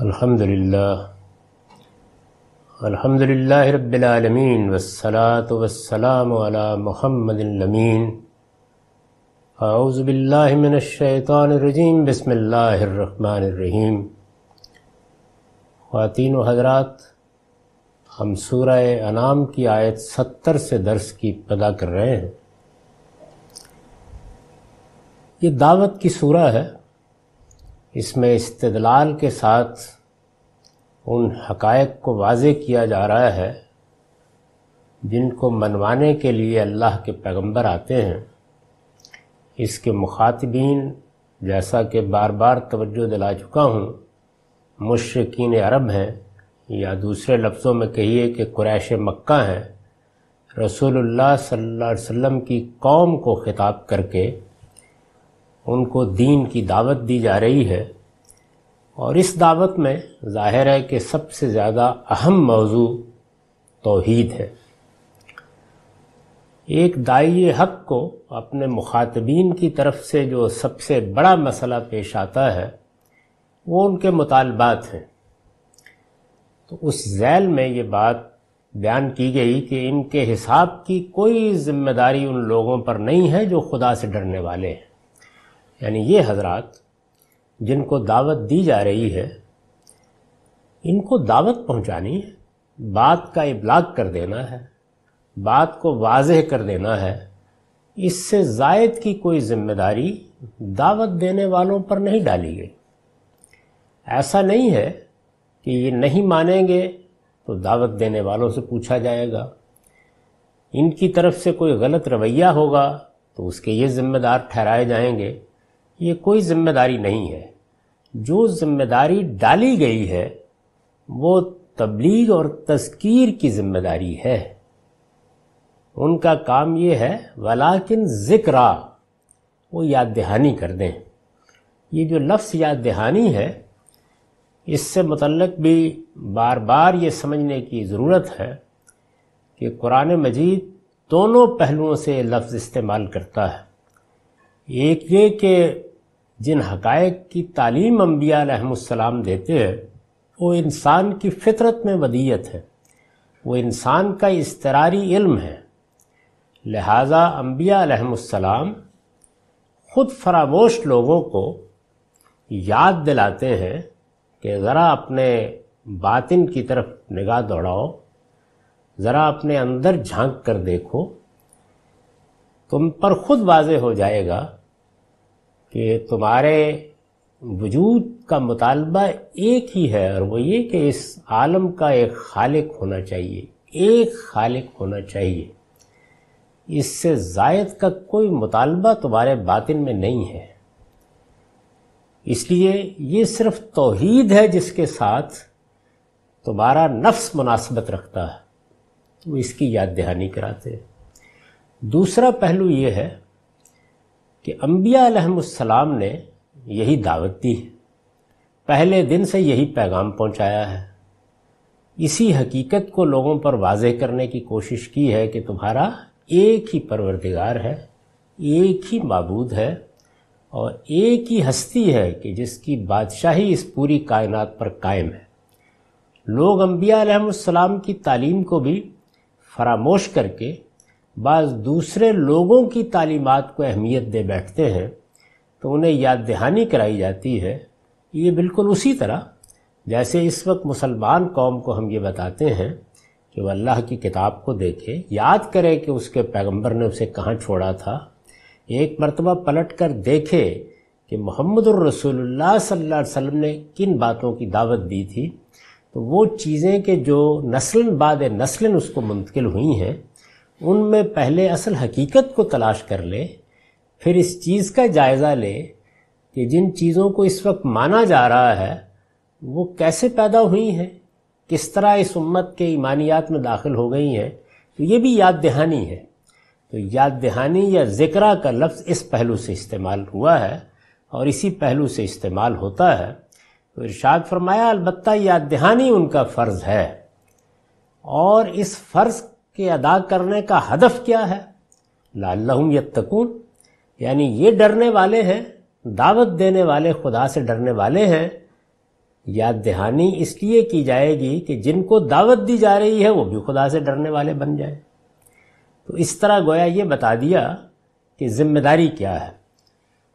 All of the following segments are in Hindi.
अल्हम्दुलिल्लाह अल्हम्दुलिल्लाह रब्बिलालमीन वस्सलात वस्सलाम अला मुहम्मदिल्लमीन आउज़बिल्लाशैतानरजीम बसमिल्लाम ख़वान हजरात हम सूरह अनाम की आयत सत्तर से दर्स की पैदा कर रहे हैं ये दावत की सूरह है इसमें इस्तलाल के साथ उन हकायक को वाज किया जा रहा है जिनको मनवाने के लिए अल्लाह के पैगंबर आते हैं इसके मुखातबीन जैसा कि बार बार तवज्जो दिला चुका हूँ मशरकिन अरब हैं या दूसरे लफ्ज़ों में कहिए कि क्रैश मक्का हैं रसूलुल्लाह सल्लल्लाहु अलैहि वसल्लम की कौम को ख़िताब करके उनको दीन की दावत दी जा रही है और इस दावत में जाहिर है कि सबसे ज़्यादा अहम मौजू तोहीद है एक दाइ हक को अपने मुखातबीन की तरफ से जो सबसे बड़ा मसला पेश आता है वो उनके मुतालबात हैं तो उस जैल में ये बात बयान की गई कि इनके हिसाब की कोई जिम्मेदारी उन लोगों पर नहीं है जो खुदा से डरने वाले हैं यानी ये हजरत जिनको दावत दी जा रही है इनको दावत पहुंचानी है बात का इबलाग कर देना है बात को वाजह कर देना है इससे जायद की कोई जिम्मेदारी दावत देने वालों पर नहीं डाली गई ऐसा नहीं है कि ये नहीं मानेंगे तो दावत देने वालों से पूछा जाएगा इनकी तरफ से कोई गलत रवैया होगा तो उसके ये ज़िम्मेदार ठहराए जाएंगे ये कोई जिम्मेदारी नहीं है जो जिम्मेदारी डाली गई है वो तबलीग और तस्कीर की जिम्मेदारी है उनका काम ये है वलाकिन ज़िक्रा वो याद दहानी कर दें ये जो लफ्ज़ याद दहानी है इससे मतलब भी बार बार ये समझने की ज़रूरत है कि कुरान मजीद दोनों पहलुओं से लफ्ज़ इस्तेमाल करता है एक ये कि जिन हकायक की तालीम अम्बिया देते हैं वो इंसान की फितरत में वदीयत है वो इंसान का इसतरारी इल्म है लिहाजा अम्बिया ख़ुद फरामोश लोगों को याद दिलाते हैं कि ज़रा अपने बातिन की तरफ निगाह दौड़ाओ ज़रा अपने अंदर झांक कर देखो तुम पर ख़ुद वाज हो जाएगा कि तुम्हारे वजूद का मुतालबा एक ही है और वो ये कि इस आलम का एक खालिक होना चाहिए एक खालिक होना चाहिए इससे जायद का कोई मुतालबा तुम्हारे बातिन में नहीं है इसलिए ये सिर्फ तोहीद है जिसके साथ तुम्हारा नफ्स मुनासबत रखता है वो इसकी याद दहानी कराते दूसरा पहलू ये है कि अलहमसलाम ने यही दावत दी है पहले दिन से यही पैगाम पहुंचाया है इसी हकीकत को लोगों पर वाजे करने की कोशिश की है कि तुम्हारा एक ही परवरदिगार है एक ही मबूद है और एक ही हस्ती है कि जिसकी बादशाही इस पूरी कायनात पर कायम है लोग अम्बिया की तालीम को भी फरामोश करके बाज दूसरे लोगों की तालीमत को अहमियत दे बैठते हैं तो उन्हें याद दहानी कराई जाती है ये बिल्कुल उसी तरह जैसे इस वक्त मुसलमान कौम को हम ये बताते हैं कि वह अल्लाह की किताब को देखे याद करे कि उसके पैगंबर ने उसे कहाँ छोड़ा था एक मरतबा पलट कर देखे कि मोहम्मद रसूलुल्लाह सल्लल्लाहु अलैहि वसल्लम ने किन बातों की दावत दी थी तो वो चीज़ें के जो नस्ल बाद नस्ल उसको मुंतकिल हुई हैं उनमें पहले असल हकीकत को तलाश कर ले फिर इस चीज़ का जायज़ा ले कि जिन चीज़ों को इस वक्त माना जा रहा है वो कैसे पैदा हुई हैं किस तरह इस उम्मत के ईमानियात में दाखिल हो गई हैं तो ये भी याद दहानी है तो याद दहानी या जिक्रा का लफ्ज़ इस पहलू से इस्तेमाल हुआ है और इसी पहलू से इस्तेमाल होता है तो इर्शाद फरमाया अलबत् याद दहानी उनका फ़र्ज़ है और इस फ़र्ज़ कि अदा करने का हदफ क्या है लाल्लाहुम यत्तकून यानी ये डरने वाले हैं दावत देने वाले खुदा से डरने वाले हैं याद दहानी इसलिए की जाएगी कि जिनको दावत दी जा रही है वो भी खुदा से डरने वाले बन जाए तो इस तरह गोया ये बता दिया कि जिम्मेदारी क्या है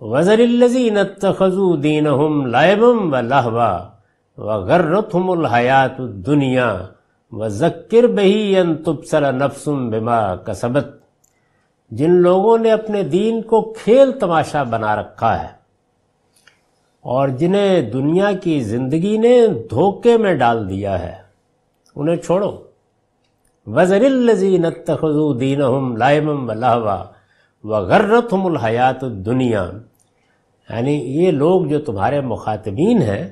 वज़रल्लजीन तखजू दीन हम लाइबम व लहवा व गर्रतमल हयात दुनिया व जक्र बही अन तुपसरा नफसुम बिमा कसबत जिन लोगों ने अपने दीन को खेल तमाशा बना रखा है और जिन्हें दुनिया की जिंदगी ने धोखे में डाल दिया है उन्हें छोड़ो वजरिल्लजी नतखजू दीन हम लाइम वाहवा व गर्रत हम हयात दुनिया यानी ये लोग जो तुम्हारे मुखातबीन हैं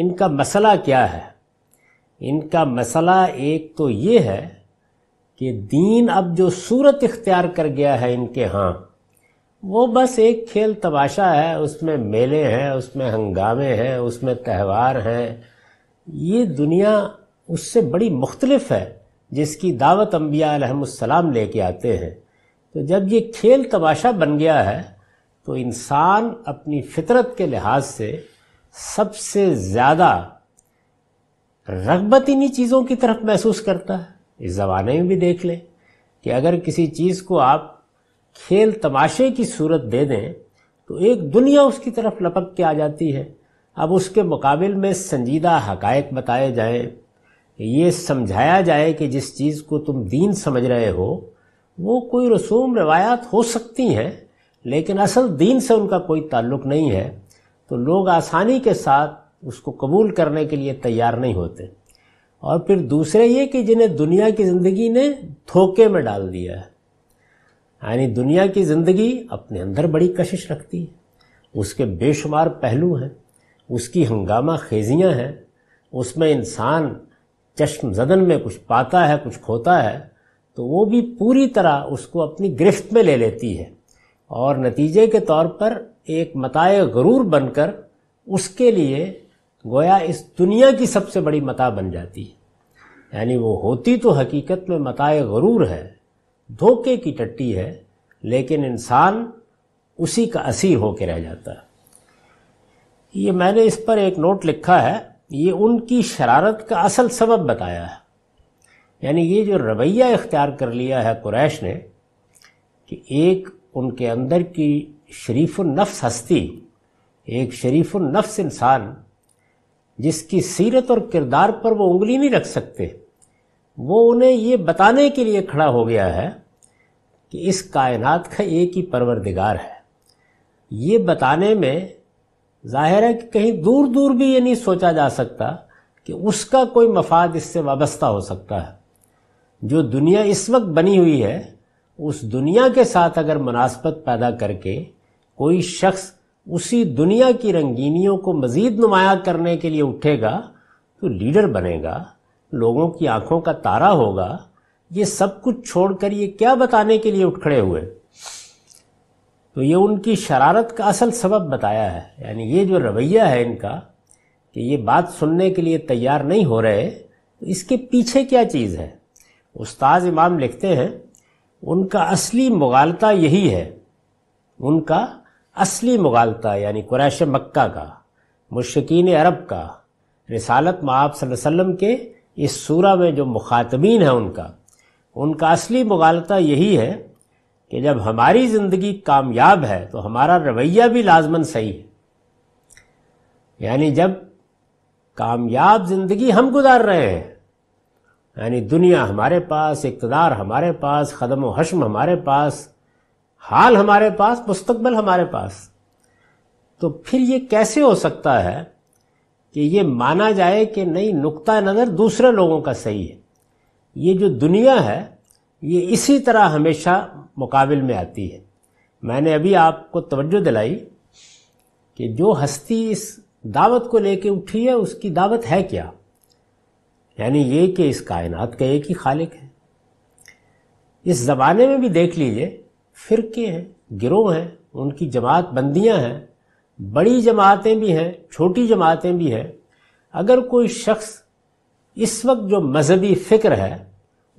इनका मसला क्या है इनका मसला एक तो ये है कि दीन अब जो सूरत इख्तियार कर गया है इनके हाँ वो बस एक खेल तबाशा है उसमें मेले हैं उसमें हंगामे हैं उसमें त्यौहार हैं ये दुनिया उससे बड़ी मुख्तलफ है जिसकी दावत अम्बिया अलहमसलाम लेके आते हैं तो जब ये खेल तबाशा बन गया है तो इंसान अपनी फितरत के लिहाज से सबसे ज़्यादा रगबत इन्हीं चीज़ों की तरफ महसूस करता है इस ज़माने में भी देख लें कि अगर किसी चीज़ को आप खेल तमाशे की सूरत दे दें तो एक दुनिया उसकी तरफ लपक के आ जाती है अब उसके मुकाबले में संजीदा हकायक बताए जाए ये समझाया जाए कि जिस चीज़ को तुम दीन समझ रहे हो वो कोई रसूम रवायात हो सकती हैं लेकिन असल दीन से उनका कोई ताल्लुक नहीं है तो लोग आसानी के साथ उसको कबूल करने के लिए तैयार नहीं होते और फिर दूसरे ये कि जिन्हें दुनिया की ज़िंदगी ने धोखे में डाल दिया है यानी दुनिया की ज़िंदगी अपने अंदर बड़ी कशिश रखती है उसके बेशुमार पहलू हैं उसकी हंगामा खेजियाँ हैं उसमें इंसान चश्म जदन में कुछ पाता है कुछ खोता है तो वो भी पूरी तरह उसको अपनी गिरफ्त में ले लेती है और नतीजे के तौर पर एक मताए गरूर बनकर उसके लिए गोया इस दुनिया की सबसे बड़ी मता बन जाती है यानी वो होती तो हकीकत में मताए गरूर है धोखे की टट्टी है लेकिन इंसान उसी का असीर होकर रह जाता है ये मैंने इस पर एक नोट लिखा है ये उनकी शरारत का असल सबब बताया है यानी ये जो रवैया इख्तियार कर लिया है कुरैश ने कि एक उनके अंदर की शरीफ नफ्स हस्ती एक शरीफ नफ्स इंसान जिसकी सीरत और किरदार पर वो उंगली नहीं रख सकते वो उन्हें ये बताने के लिए खड़ा हो गया है कि इस कायनात का एक ही परवरदिगार है ये बताने में जाहिर है कि कहीं दूर दूर भी ये नहीं सोचा जा सकता कि उसका कोई मफाद इससे वाबस्ता हो सकता है जो दुनिया इस वक्त बनी हुई है उस दुनिया के साथ अगर मुनासबत पैदा करके कोई शख्स उसी दुनिया की रंगीनियों को मजीद नुमाया करने के लिए उठेगा तो लीडर बनेगा लोगों की आंखों का तारा होगा ये सब कुछ छोड़कर ये क्या बताने के लिए उठ खड़े हुए तो ये उनकी शरारत का असल सबब बताया है यानी ये जो रवैया है इनका कि ये बात सुनने के लिए तैयार नहीं हो रहे तो इसके पीछे क्या चीज़ है उस्ताद इमाम लिखते हैं उनका असली मुगालता यही है उनका असली मुगालता यानी कुरैश मक्का का मुश्किन अरब का रिसालत माप वसल्लम के इस सूरा में जो मुखातबीन है उनका उनका असली मुगालता यही है कि जब हमारी ज़िंदगी कामयाब है तो हमारा रवैया भी लाजमन सही है यानी जब कामयाब ज़िंदगी हम गुजार रहे हैं यानी दुनिया हमारे पास इकतदार हमारे पास ख़दम व हशम हमारे पास हाल हमारे पास मुस्तकबल हमारे पास तो फिर ये कैसे हो सकता है कि ये माना जाए कि नहीं नुकता नज़र दूसरे लोगों का सही है ये जो दुनिया है ये इसी तरह हमेशा मुकाबिल में आती है मैंने अभी आपको तवज्जो दिलाई कि जो हस्ती इस दावत को लेके उठी है उसकी दावत है क्या यानी ये कि इस कायनात का एक ही खालिक है इस ज़माने में भी देख लीजिए फ़िरके हैं गिरोह हैं उनकी जमात बंदियाँ हैं बड़ी जमातें भी हैं छोटी जमातें भी हैं अगर कोई शख्स इस वक्त जो मजहबी फ़िक्र है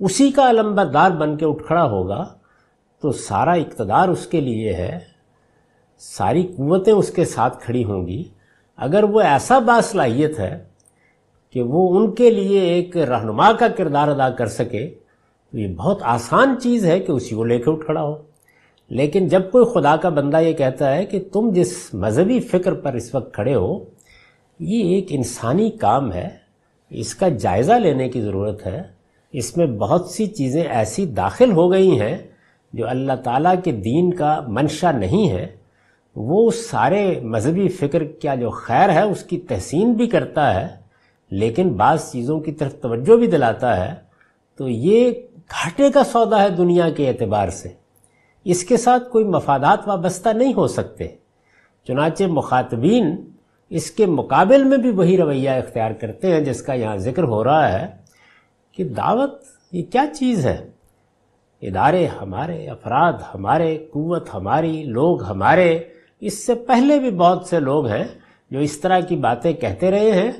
उसी का अलम्बरदार बन के उठ खड़ा होगा तो सारा इकतदार उसके लिए है सारी कुतें उसके साथ खड़ी होंगी अगर वो ऐसा बासलाहियत है कि वो उनके लिए एक रहनुमा का किरदार अदा कर सके तो ये बहुत आसान चीज़ है कि उसी को लेकर उठ खड़ा हो लेकिन जब कोई खुदा का बंदा ये कहता है कि तुम जिस मज़हबी फ़िक्र पर इस वक्त खड़े हो ये एक इंसानी काम है इसका जायज़ा लेने की ज़रूरत है इसमें बहुत सी चीज़ें ऐसी दाखिल हो गई हैं जो अल्लाह ताला के दीन का मंशा नहीं है वो उस सारे मज़हबी फ़िक्र का जो खैर है उसकी तहसीन भी करता है लेकिन बाज़ चीज़ों की तरफ तवज्जो भी दिलाता है तो ये घाटे का सौदा है दुनिया के एतबार से इसके साथ कोई मफादात वाबस्ता नहीं हो सकते चुनाचे मुखातबीन इसके मुकाबल में भी वही रवैया इख्तियार करते हैं जिसका यहाँ जिक्र हो रहा है कि दावत ये क्या चीज़ है इदारे हमारे अफराद हमारे कुत हमारी लोग हमारे इससे पहले भी बहुत से लोग हैं जो इस तरह की बातें कहते रहे हैं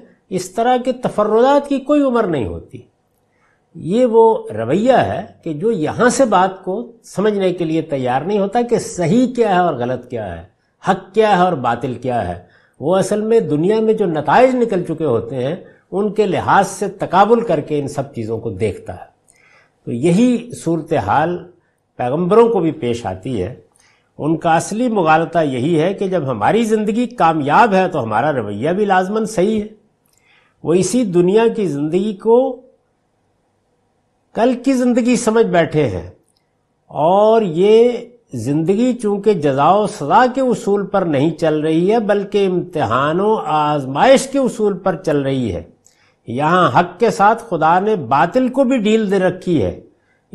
इस तरह के तफरदात की कोई उम्र नहीं होती ये वो रवैया है कि जो यहाँ से बात को समझने के लिए तैयार नहीं होता कि सही क्या है और गलत क्या है हक क्या है और बातिल क्या है वो असल में दुनिया में जो नतज निकल चुके होते हैं उनके लिहाज से तकाबुल करके इन सब चीज़ों को देखता है तो यही सूरत हाल पैगम्बरों को भी पेश आती है उनका असली मुगालता यही है कि जब हमारी ज़िंदगी कामयाब है तो हमारा रवैया भी लाजमन सही है वो इसी दुनिया की ज़िंदगी को कल की जिंदगी समझ बैठे हैं और ये जिंदगी चूंकि जजाओ सजा के उसूल पर नहीं चल रही है बल्कि इम्तिहानों आजमाइश के उसूल पर चल रही है यहाँ हक के साथ खुदा ने बातिल को भी डील दे रखी है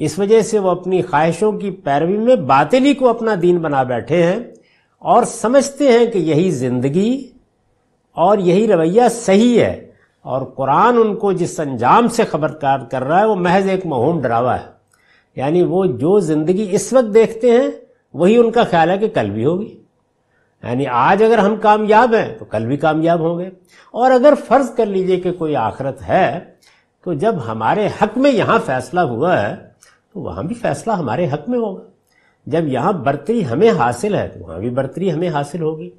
इस वजह से वो अपनी ख्वाहिशों की पैरवी में बातिल ही को अपना दीन बना बैठे हैं और समझते हैं कि यही जिंदगी और यही रवैया सही है और कुरान उनको जिस अंजाम से खबरदार कर रहा है वो महज एक महोम डरावा है यानी वो जो ज़िंदगी इस वक्त देखते हैं वही उनका ख्याल है कि कल भी होगी यानी आज अगर हम कामयाब हैं तो कल भी कामयाब होंगे और अगर फ़र्ज कर लीजिए कि कोई आखरत है तो जब हमारे हक में यहाँ फैसला हुआ है तो वहाँ भी फैसला हमारे हक में होगा जब यहाँ बर्तरी हमें हासिल है तो वहाँ भी बर्तरी हमें हासिल होगी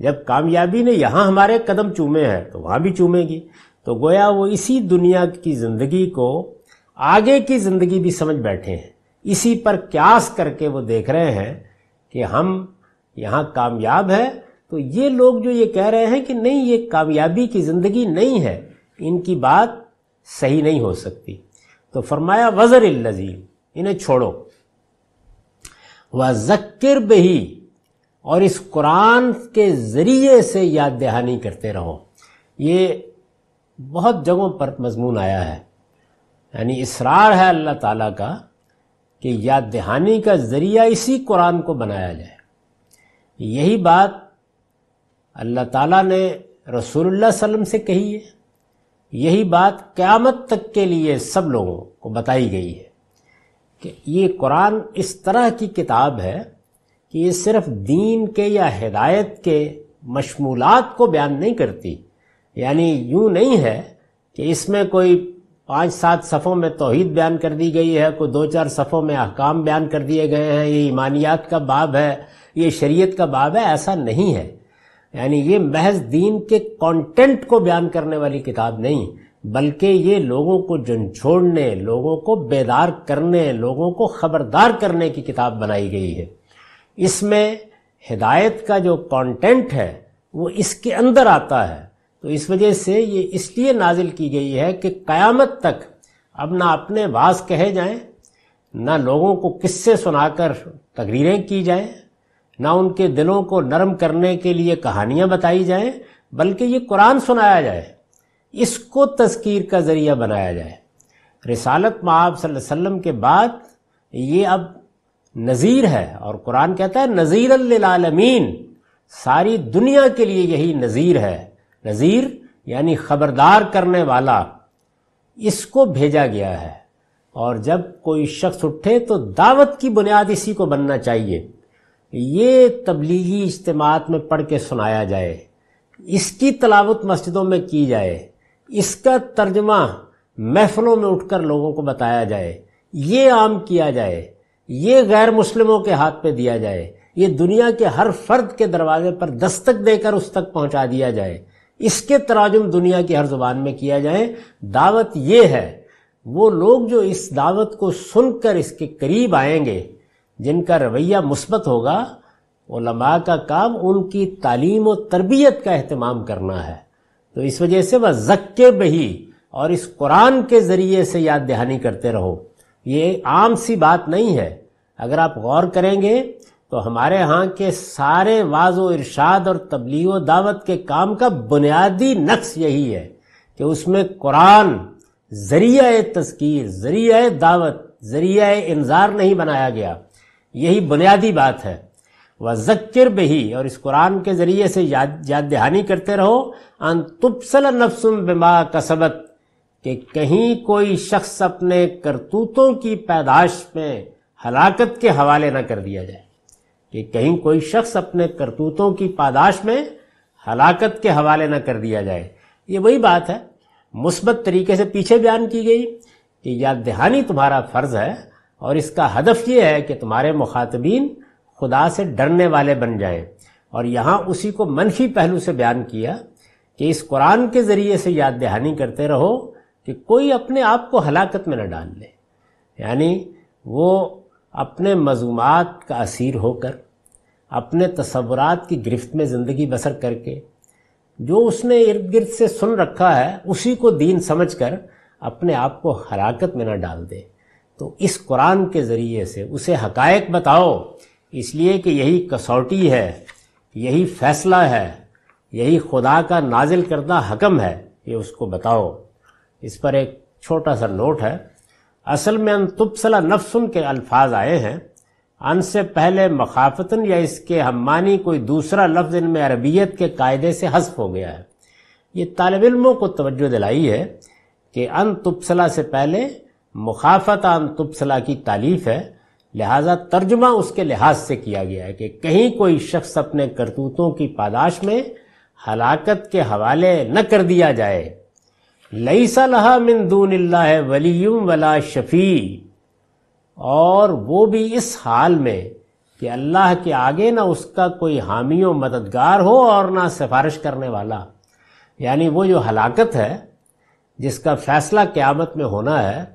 जब कामयाबी ने यहां हमारे कदम चूमे हैं तो वहां भी चूमेगी तो गोया वो इसी दुनिया की ज़िंदगी को आगे की ज़िंदगी भी समझ बैठे हैं इसी पर क्यास करके वो देख रहे हैं कि हम यहां कामयाब है तो ये लोग जो ये कह रहे हैं कि नहीं ये कामयाबी की ज़िंदगी नहीं है इनकी बात सही नहीं हो सकती तो फरमाया वज़र लजीम इन्हें छोड़ो व बही और इस कुरान के ज़रिए से याद दहानी करते रहो ये बहुत जगहों पर मजमून आया है यानी इसरार है अल्लाह ताला का कि याद दहानी का ज़रिया इसी कुरान को बनाया जाए यही बात अल्लाह ताला ने रसूलुल्लाह सल्लम से कही है यही बात क़्यामत तक के लिए सब लोगों को बताई गई है कि ये कुरान इस तरह की किताब है कि ये सिर्फ दीन के या हिदायत के मशमूलत को बयान नहीं करती यानी यूं नहीं है कि इसमें कोई पाँच सात सफ़ों में तोहद बयान कर दी गई है कोई दो चार सफ़ों में अहकाम बयान कर दिए गए हैं ये ईमानियात का बाब है ये शरीयत का बाब है ऐसा नहीं है यानी ये महज दीन के कंटेंट को बयान करने वाली किताब नहीं बल्कि ये लोगों को झुंझोड़ने लोगों को बेदार करने लोगों को खबरदार करने की किताब बनाई गई है इसमें हिदायत का जो कंटेंट है वो इसके अंदर आता है तो इस वजह से ये इसलिए नाजिल की गई है कि क़यामत तक अब ना अपने बास कहे जाएं ना लोगों को किस्से सुनाकर तकरीरें की जाएं ना उनके दिलों को नरम करने के लिए कहानियां बताई जाएं बल्कि ये कुरान सुनाया जाए इसको तस्कीर का ज़रिया बनाया जाए रिसालत माब वसल्लम के बाद ये अब नज़ीर है और कुरान कहता है नज़ीर आलमीन सारी दुनिया के लिए यही नज़ीर है नज़ीर यानी खबरदार करने वाला इसको भेजा गया है और जब कोई शख्स उठे तो दावत की बुनियाद इसी को बनना चाहिए ये तबलीगी इज्तमात में पढ़ के सुनाया जाए इसकी तलावत मस्जिदों में की जाए इसका तर्जमा महफलों में उठकर लोगों को बताया जाए ये आम किया जाए ये गैर मुस्लिमों के हाथ पे दिया जाए ये दुनिया के हर फर्द के दरवाजे पर दस्तक देकर उस तक पहुंचा दिया जाए इसके तराजुम दुनिया की हर जुबान में किया जाए दावत ये है वो लोग जो इस दावत को सुनकर इसके करीब आएंगे जिनका रवैया मुस्बत होगा वो ओलमा का काम उनकी तालीम और तरबियत का अहतमाम करना है तो इस वजह से वह जक्के बही और इस कुरान के ज़रिए से याद दहानी करते रहो ये आम सी बात नहीं है अगर आप गौर करेंगे तो हमारे यहाँ के सारे वाजो इरशाद और तबलीग दावत के काम का बुनियादी नक्श यही है कि उसमें कुरान जरिया तस्कीर जरिया दावत जरिया इंजार नहीं बनाया गया यही बुनियादी बात है वह जक्र बही और इस कुरान के जरिए से याद याद दहानी करते रहो अन तुपसल नफसुम बिमा कसबत कि कहीं कोई शख्स अपने करतूतों की पैदाश में हलाकत के हवाले न कर दिया जाए कि कहीं कोई शख्स अपने करतूतों की पैदाश में हलाकत के हवाले न कर दिया जाए ये वही बात है मुस्बत तरीके से पीछे बयान की गई कि याद दहानी तुम्हारा फ़र्ज़ है और इसका हदफ ये है कि तुम्हारे मुखातबीन खुदा से डरने वाले बन जाएं और यहाँ उसी को मनफी पहलू से बयान किया कि इस कुरान के ज़रिए से याद दहानी करते रहो कि कोई अपने आप को हलाकत में न डाल ले यानी वो अपने मजूमात का असीर होकर अपने तस्वरत की गिरफ्त में ज़िंदगी बसर करके जो उसने इर्द गिर्द से सुन रखा है उसी को दीन समझकर अपने आप को हलाकत में ना डाल दे तो इस कुरान के ज़रिए से उसे हकायक बताओ इसलिए कि यही कसौटी है यही फैसला है यही खुदा का नाजिल करदा हकम है ये उसको बताओ इस पर एक छोटा सा नोट है असल में अनतुबसला नफसुन के अल्फाज आए हैं अन से पहले मखाफतन या इसके हमानी कोई दूसरा लफ्ज इनमें अरबियत के कायदे से हस्फ हो गया है ये तालब इलमों को तोज्जो दिलाई है कि अन तुपसला से पहले मुखाफत अन तुपसला की तालीफ है लिहाजा तर्जुमा उसके लिहाज से किया गया है कि कहीं कोई शख्स अपने करतूतों की पादाश में हलाकत के हवाले न कर दिया जाए लईसा लहा मिन दून है वलीम वला शफ़ी और वो भी इस हाल में कि अल्लाह के आगे ना उसका कोई हामी व मददगार हो और ना सिफारिश करने वाला यानी वो जो हलाकत है जिसका फैसला क़्यामत में होना है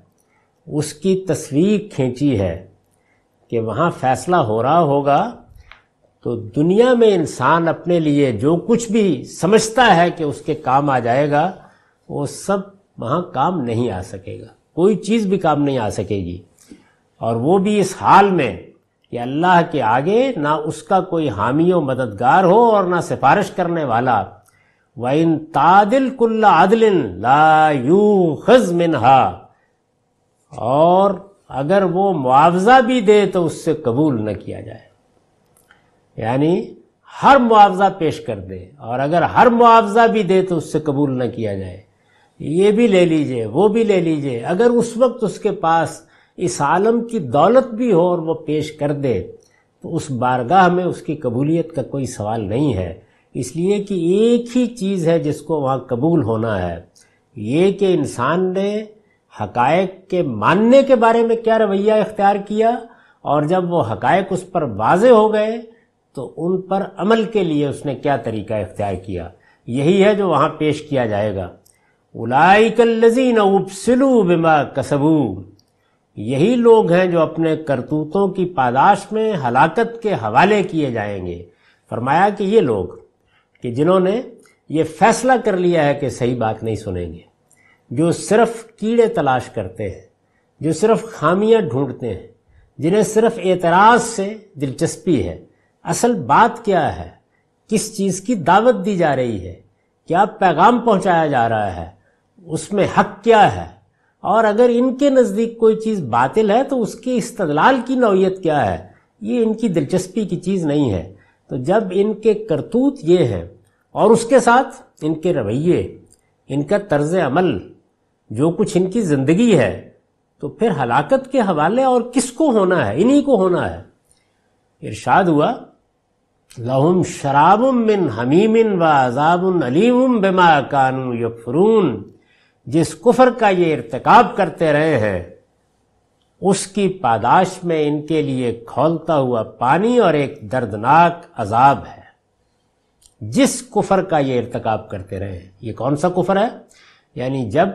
उसकी तस्वीर खींची है कि वहाँ फैसला हो रहा होगा तो दुनिया में इंसान अपने लिए जो कुछ भी समझता है कि उसके काम आ जाएगा वो सब वहाँ काम नहीं आ सकेगा कोई चीज़ भी काम नहीं आ सकेगी और वो भी इस हाल में कि अल्लाह के आगे ना उसका कोई हामी और मददगार हो और ना सिफारिश करने वाला व इन तादिल कुल्ला आदल ला यू खज और अगर वो मुआवजा भी दे तो उससे कबूल न किया जाए यानी हर मुआवजा पेश कर दे और अगर हर मुआवजा भी दे तो उससे कबूल न किया जाए ये भी ले लीजिए वो भी ले लीजिए अगर उस वक्त उसके पास इस आलम की दौलत भी हो और वो पेश कर दे तो उस बारगाह में उसकी कबूलियत का कोई सवाल नहीं है इसलिए कि एक ही चीज़ है जिसको वहाँ कबूल होना है ये कि इंसान ने हकायक के मानने के बारे में क्या रवैया इख्तियार किया और जब वो हकायक उस पर वाज हो गए तो उन पर अमल के लिए उसने क्या तरीका इख्तियार किया यही है जो वहाँ पेश किया जाएगा उलाइकल्लजीन उबसलू बिमा कसबू यही लोग हैं जो अपने करतूतों की पादाश में हलाकत के हवाले किए जाएंगे फरमाया कि ये लोग कि जिन्होंने ये फैसला कर लिया है कि सही बात नहीं सुनेंगे जो सिर्फ कीड़े तलाश करते हैं जो सिर्फ खामियां ढूंढते हैं जिन्हें सिर्फ एतराज़ से दिलचस्पी है असल बात क्या है किस चीज़ की दावत दी जा रही है क्या पैगाम पहुंचाया जा रहा है उसमें हक क्या है और अगर इनके नज़दीक कोई चीज़ बातिल है तो उसकी इस्तलाल की नौीयत क्या है ये इनकी दिलचस्पी की चीज़ नहीं है तो जब इनके करतूत ये हैं और उसके साथ इनके रवैये इनका तर्ज अमल जो कुछ इनकी ज़िंदगी है तो फिर हलाकत के हवाले और किसको होना है इन्हीं को होना है इरशाद हुआ लहुम शराबुम मिन हमीमिन व अजाबन अलीम बेमा कानू यकफरून जिस कुफर का ये इरतकब करते रहे हैं उसकी पादाश में इनके लिए खोलता हुआ पानी और एक दर्दनाक अजाब है जिस कुफर का ये इरतकब करते रहे हैं ये कौन सा कुफर है यानी जब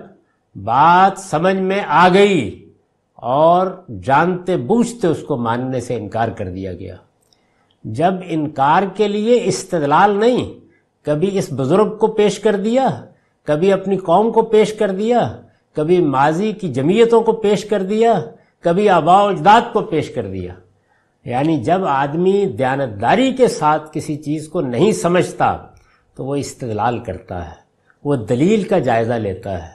बात समझ में आ गई और जानते बूझते उसको मानने से इनकार कर दिया गया जब इनकार के लिए इस्तलाल नहीं कभी इस बुजुर्ग को पेश कर दिया कभी अपनी कौम को पेश कर दिया कभी माजी की जमीयतों को पेश कर दिया कभी आबा अजदाद को पेश कर दिया यानी जब आदमी दयानतदारी के साथ किसी चीज़ को नहीं समझता तो वो इस्तलाल करता है वो दलील का जायज़ा लेता है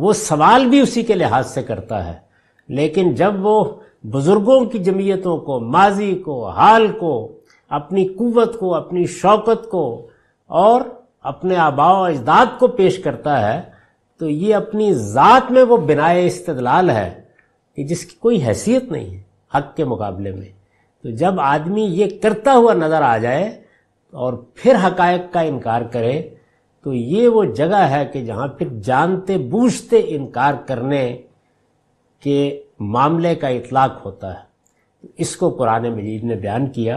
वो सवाल भी उसी के लिहाज से करता है लेकिन जब वो बुज़ुर्गों की जमीयतों को माजी को हाल को अपनी कुवत को अपनी शौकत को और अपने आबा अजदाद को पेश करता है तो ये अपनी ज़ात में वो बिनाए इस्तलाल है कि जिसकी कोई हैसियत नहीं है हक के मुकाबले में तो जब आदमी ये करता हुआ नज़र आ जाए और फिर हकायक का इनकार करे तो ये वो जगह है कि जहाँ फिर जानते बूझते इनकार करने के मामले का इतलाक होता है इसको कुरान मजीद ने बयान किया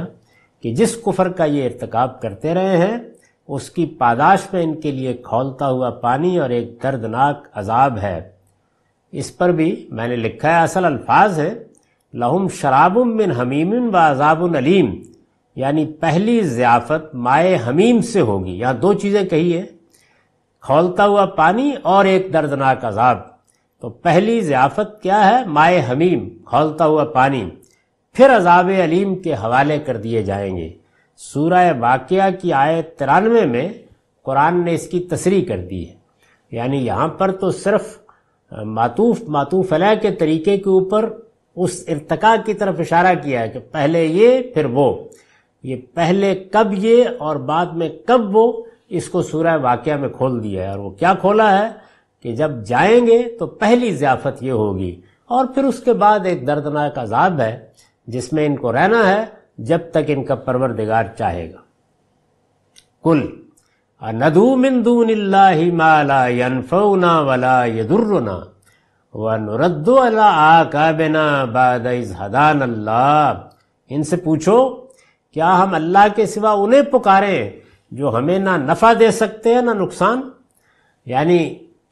कि जिस कुफर का ये इरतकब करते रहे हैं उसकी पादाश में इनके लिए खोलता हुआ पानी और एक दर्दनाक अजाब है इस पर भी मैंने लिखा है असल अल्फाज है लहुम शराबुम बिन हमीम व अजाबन अलीम यानी पहली ज़ियाफ़त माए हमीम से होगी यहाँ दो चीज़ें कही है खोलता हुआ पानी और एक दर्दनाक अजाब तो पहली ज़ियाफ़त क्या है माए हमीम खोलता हुआ पानी फिर अजाब अलीम के हवाले कर दिए जाएंगे सूर वाक़ की आय तिरानवे में कुरान ने इसकी तस्री कर दी है यानी यहाँ पर तो सिर्फ मातूफ मातूफ अलह के तरीके के ऊपर उस इरतका की तरफ इशारा किया है कि पहले ये फिर वो ये पहले कब ये और बाद में कब वो इसको सूर वाक़ में खोल दिया है और वो क्या खोला है कि जब जाएंगे तो पहली ज़ियाफ़त ये होगी और फिर उसके बाद एक दर्दनाक अजाब है जिसमें इनको रहना है जब तक इनका परवरदिगार चाहेगा कुल अनदू मिंदून माला वला यदुर्रुना व नुरद्दो अला आकाबिना बाद हदान अल्लाह इनसे पूछो क्या हम अल्लाह के सिवा उन्हें पुकारें जो हमें ना नफ़ा दे सकते हैं ना नुकसान यानी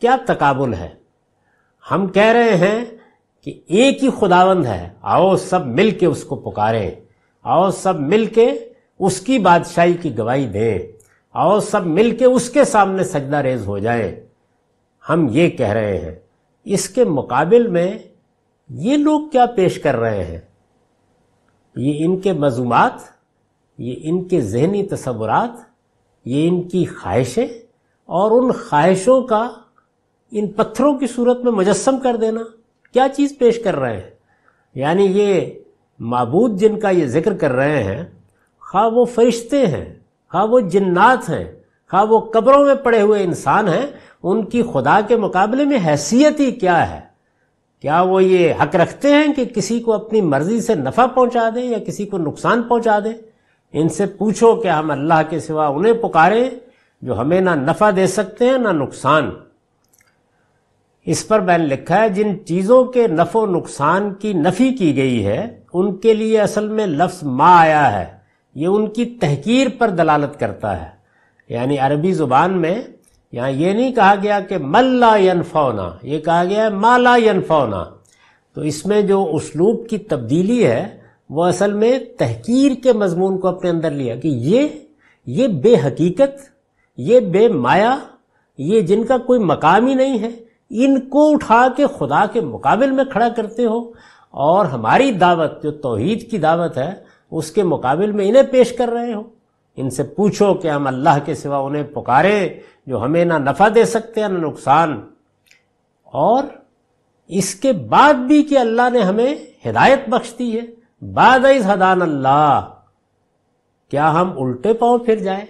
क्या तकाबुल है हम कह रहे हैं कि एक ही खुदावंद है आओ सब मिल के उसको पुकारें आओ सब मिलके उसकी बादशाही की गवाही दें आओ सब मिलके उसके सामने सजदा रेज हो जाएं हम ये कह रहे हैं इसके मुकाबले में ये लोग क्या पेश कर रहे हैं ये इनके मजूमात ये इनके जहनी तस्वुरात ये इनकी ख्वाहिशें और उन ख्वाहिशों का इन पत्थरों की सूरत में मुजस्म कर देना क्या चीज़ पेश कर रहे हैं यानी ये मबूद जिनका ये जिक्र कर रहे हैं खा वो फरिश्ते हैं खा वो जन्नात हैं खा वो कब्रों में पड़े हुए इंसान हैं उनकी खुदा के मुकाबले में हैसियत ही क्या है क्या वो ये हक रखते हैं कि किसी को अपनी मर्जी से नफ़ा पहुंचा दें या किसी को नुकसान पहुंचा दें इनसे पूछो कि हम अल्लाह के सिवा उन्हें पुकारें जो हमें ना नफ़ा दे सकते हैं ना नुकसान इस पर मैंने लिखा है जिन चीज़ों के नफ़ो नुकसान की नफ़ी की गई है उनके लिए असल में लफ्ज़ माँ आया है ये उनकी तहकीर पर दलालत करता है यानी अरबी ज़ुबान में यहाँ ये नहीं कहा गया कि मल्ला यनफौना ये कहा गया है माला यनफौना तो इसमें जो उसलूब की तब्दीली है वो असल में तहकीर के मजमून को अपने अंदर लिया कि ये ये बेहकीकत ये बेमाया ये जिनका कोई मकाम ही नहीं है इनको उठा के खुदा के मुकाबले में खड़ा करते हो और हमारी दावत जो तोहहीद की दावत है उसके मुकाबले में इन्हें पेश कर रहे हो इनसे पूछो कि हम अल्लाह के सिवा उन्हें पुकारें जो हमें ना नफ़ा दे सकते हैं ना नुकसान और इसके बाद भी कि अल्लाह ने हमें हिदायत बख्श दी है बाद हदान अल्लाह क्या हम उल्टे पांव फिर जाए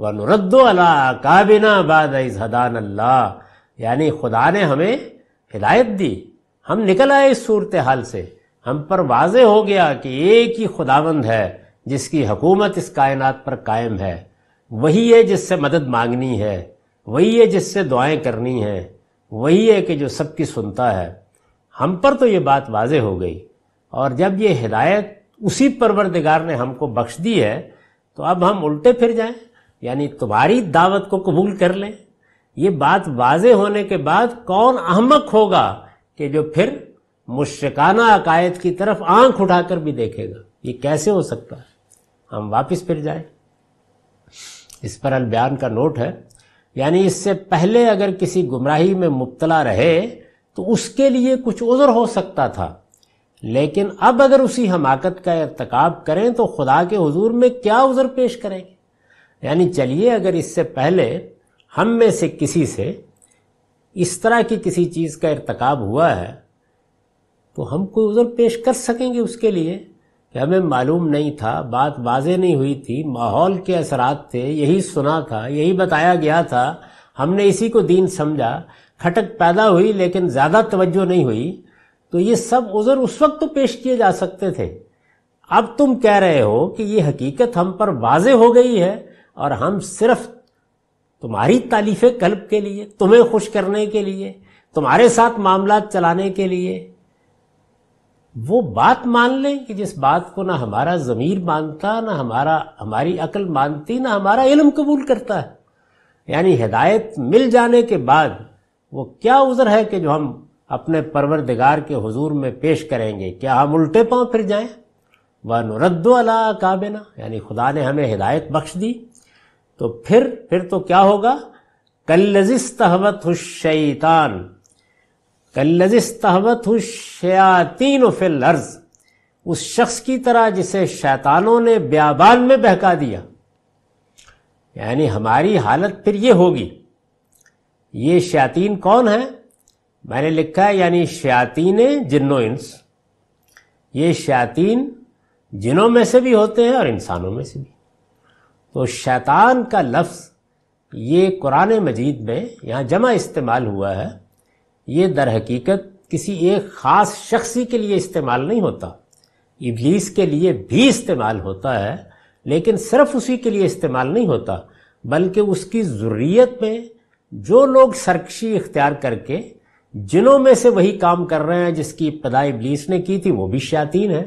वनुरद्दो अला काबिना बाद हदान अल्लाह यानी खुदा ने हमें हिदायत दी हम निकल आए इस सूरत हाल से हम पर वाज हो गया कि एक ही खुदावंद है जिसकी हकूमत इस कायनात पर कायम है वही है जिससे मदद मांगनी है वही है जिससे दुआएं करनी है वही है कि जो सबकी सुनता है हम पर तो ये बात वाज हो गई और जब ये हिदायत उसी परवरदिगार ने हमको बख्श दी है तो अब हम उल्टे फिर जाएं यानी तुम्हारी दावत को कबूल कर लें ये बात वाज होने के बाद कौन अहमक होगा कि जो फिर मुश्रकाना अकायद की तरफ आंख उठाकर भी देखेगा ये कैसे हो सकता है हम वापस फिर जाए इस पर अल बयान का नोट है यानी इससे पहले अगर किसी गुमराही में मुबतला रहे तो उसके लिए कुछ उज़र हो सकता था लेकिन अब अगर उसी हमाकत का इरतकब करें तो खुदा के हजूर में क्या उज़र पेश करेंगे यानी चलिए अगर इससे पहले हम में से किसी से इस तरह की किसी चीज़ का इरतकब हुआ है तो हम कोई उज़र पेश कर सकेंगे उसके लिए कि हमें मालूम नहीं था बात वाजे नहीं हुई थी माहौल के असरात थे यही सुना था यही बताया गया था हमने इसी को दीन समझा खटक पैदा हुई लेकिन ज़्यादा तवज्जो नहीं हुई तो ये सब उज़र उस वक्त तो पेश किए जा सकते थे अब तुम कह रहे हो कि ये हकीकत हम पर वाज हो गई है और हम सिर्फ तुम्हारी तालीफे कल्ब के लिए तुम्हें खुश करने के लिए तुम्हारे साथ मामला चलाने के लिए वो बात मान लें कि जिस बात को ना हमारा ज़मीर मानता ना हमारा हमारी अकल मानती ना हमारा इलम कबूल करता है यानी हिदायत मिल जाने के बाद वो क्या उज़र है कि जो हम अपने परवरदिगार के हजूर में पेश करेंगे क्या हम उल्टे पांव फिर जाएं वह नुरद्दो अला काबिना यानी खुदा ने हमें हिदायत बख्श दी तो फिर फिर तो क्या होगा कल्लजिस्तहवत हुशैतान कल्लजिस्तहवत शयातीन फिल अर्ज उस शख्स की तरह जिसे शैतानों ने ब्याबान में बहका दिया यानी हमारी हालत फिर ये होगी ये शयातीन कौन है मैंने लिखा है यानी शयातीन इंस ये शयातीन जिनों में से भी होते हैं और इंसानों में से भी तो शैतान का लफ्ज़ ये कुरान मजीद में यहाँ जमा इस्तेमाल हुआ है ये दर हकीकत किसी एक ख़ास शख्सी के लिए इस्तेमाल नहीं होता इबलीस के लिए भी इस्तेमाल होता है लेकिन सिर्फ उसी के लिए इस्तेमाल नहीं होता बल्कि उसकी ज़रूरीत में जो लोग सरकशी इख्तियार करके जिनों में से वही काम कर रहे हैं जिसकी इब्तदा इबलीस ने की थी वो भी शातीन है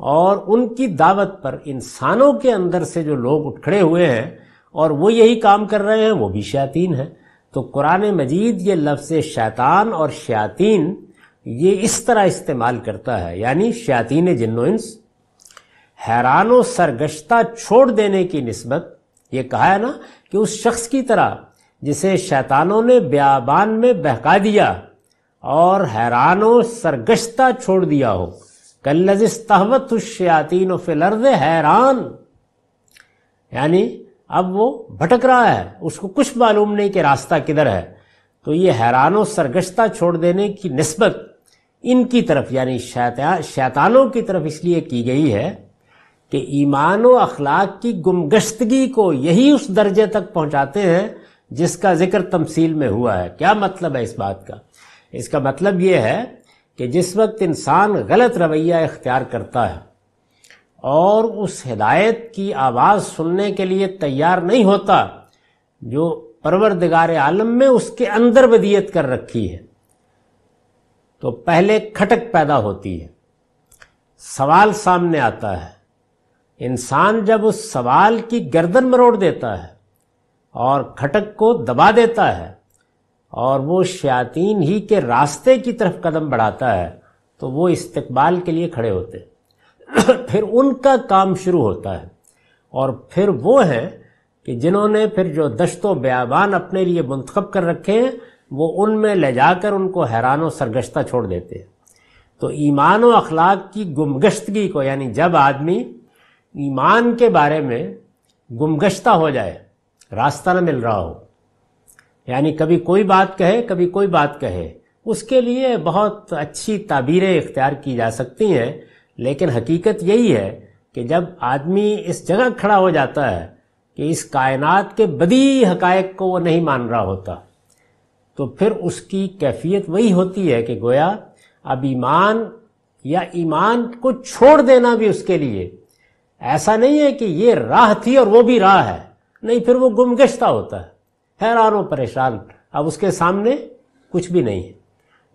और उनकी दावत पर इंसानों के अंदर से जो लोग उठ खड़े हुए हैं और वो यही काम कर रहे हैं वो भी शैतीन है तो कुरान मजीद ये लफ्ज़ शैतान और शयातीन ये इस तरह इस्तेमाल करता है यानी शयातीन जिन्नस हैरान सरगश्ता छोड़ देने की नस्बत ये कहा है ना कि उस शख्स की तरह जिसे शैतानों ने ब्याबान में बहका दिया और हैरान सरगश्ता छोड़ दिया हो कल्लजिस्तहवत उश्यातीन फिलर्द हैरान यानी अब वो भटक रहा है उसको कुछ मालूम नहीं कि रास्ता किधर है तो ये हैरानों सरगश्ता छोड़ देने की नस्बत इनकी तरफ यानी शैता शैतानों की तरफ इसलिए की गई है कि ईमान व अखलाक की गुमगश्तगी को यही उस दर्जे तक पहुंचाते हैं जिसका जिक्र तमसील में हुआ है क्या मतलब है इस बात का इसका मतलब यह है कि जिस वक्त इंसान गलत रवैया इख्तियार करता है और उस हिदायत की आवाज़ सुनने के लिए तैयार नहीं होता जो परवरदिगार आलम में उसके अंदर वदियत कर रखी है तो पहले खटक पैदा होती है सवाल सामने आता है इंसान जब उस सवाल की गर्दन मरोड़ देता है और खटक को दबा देता है और वो शयातीन ही के रास्ते की तरफ कदम बढ़ाता है तो वो इस्तकबाल के लिए खड़े होते फिर उनका काम शुरू होता है और फिर वो हैं कि जिन्होंने फिर जो दश्तो बयाबान अपने लिए मंतखब कर रखे हैं वो उनमें ले जाकर उनको हैरान व सरगश्ता छोड़ देते हैं तो ईमान व अखलाक की गुमगश्तगी को यानी जब आदमी ईमान के बारे में गुमगश्ता हो जाए रास्ता ना मिल रहा हो यानी कभी कोई बात कहे कभी कोई बात कहे उसके लिए बहुत अच्छी ताबीरें इख्तियार की जा सकती हैं लेकिन हकीकत यही है कि जब आदमी इस जगह खड़ा हो जाता है कि इस कायनात के बदी हकायक को वो नहीं मान रहा होता तो फिर उसकी कैफियत वही होती है कि गोया अब ईमान या ईमान को छोड़ देना भी उसके लिए ऐसा नहीं है कि ये राह थी और वो भी राह है नहीं फिर वो गुमगश्ता होता है हैरान और परेशान अब उसके सामने कुछ भी नहीं है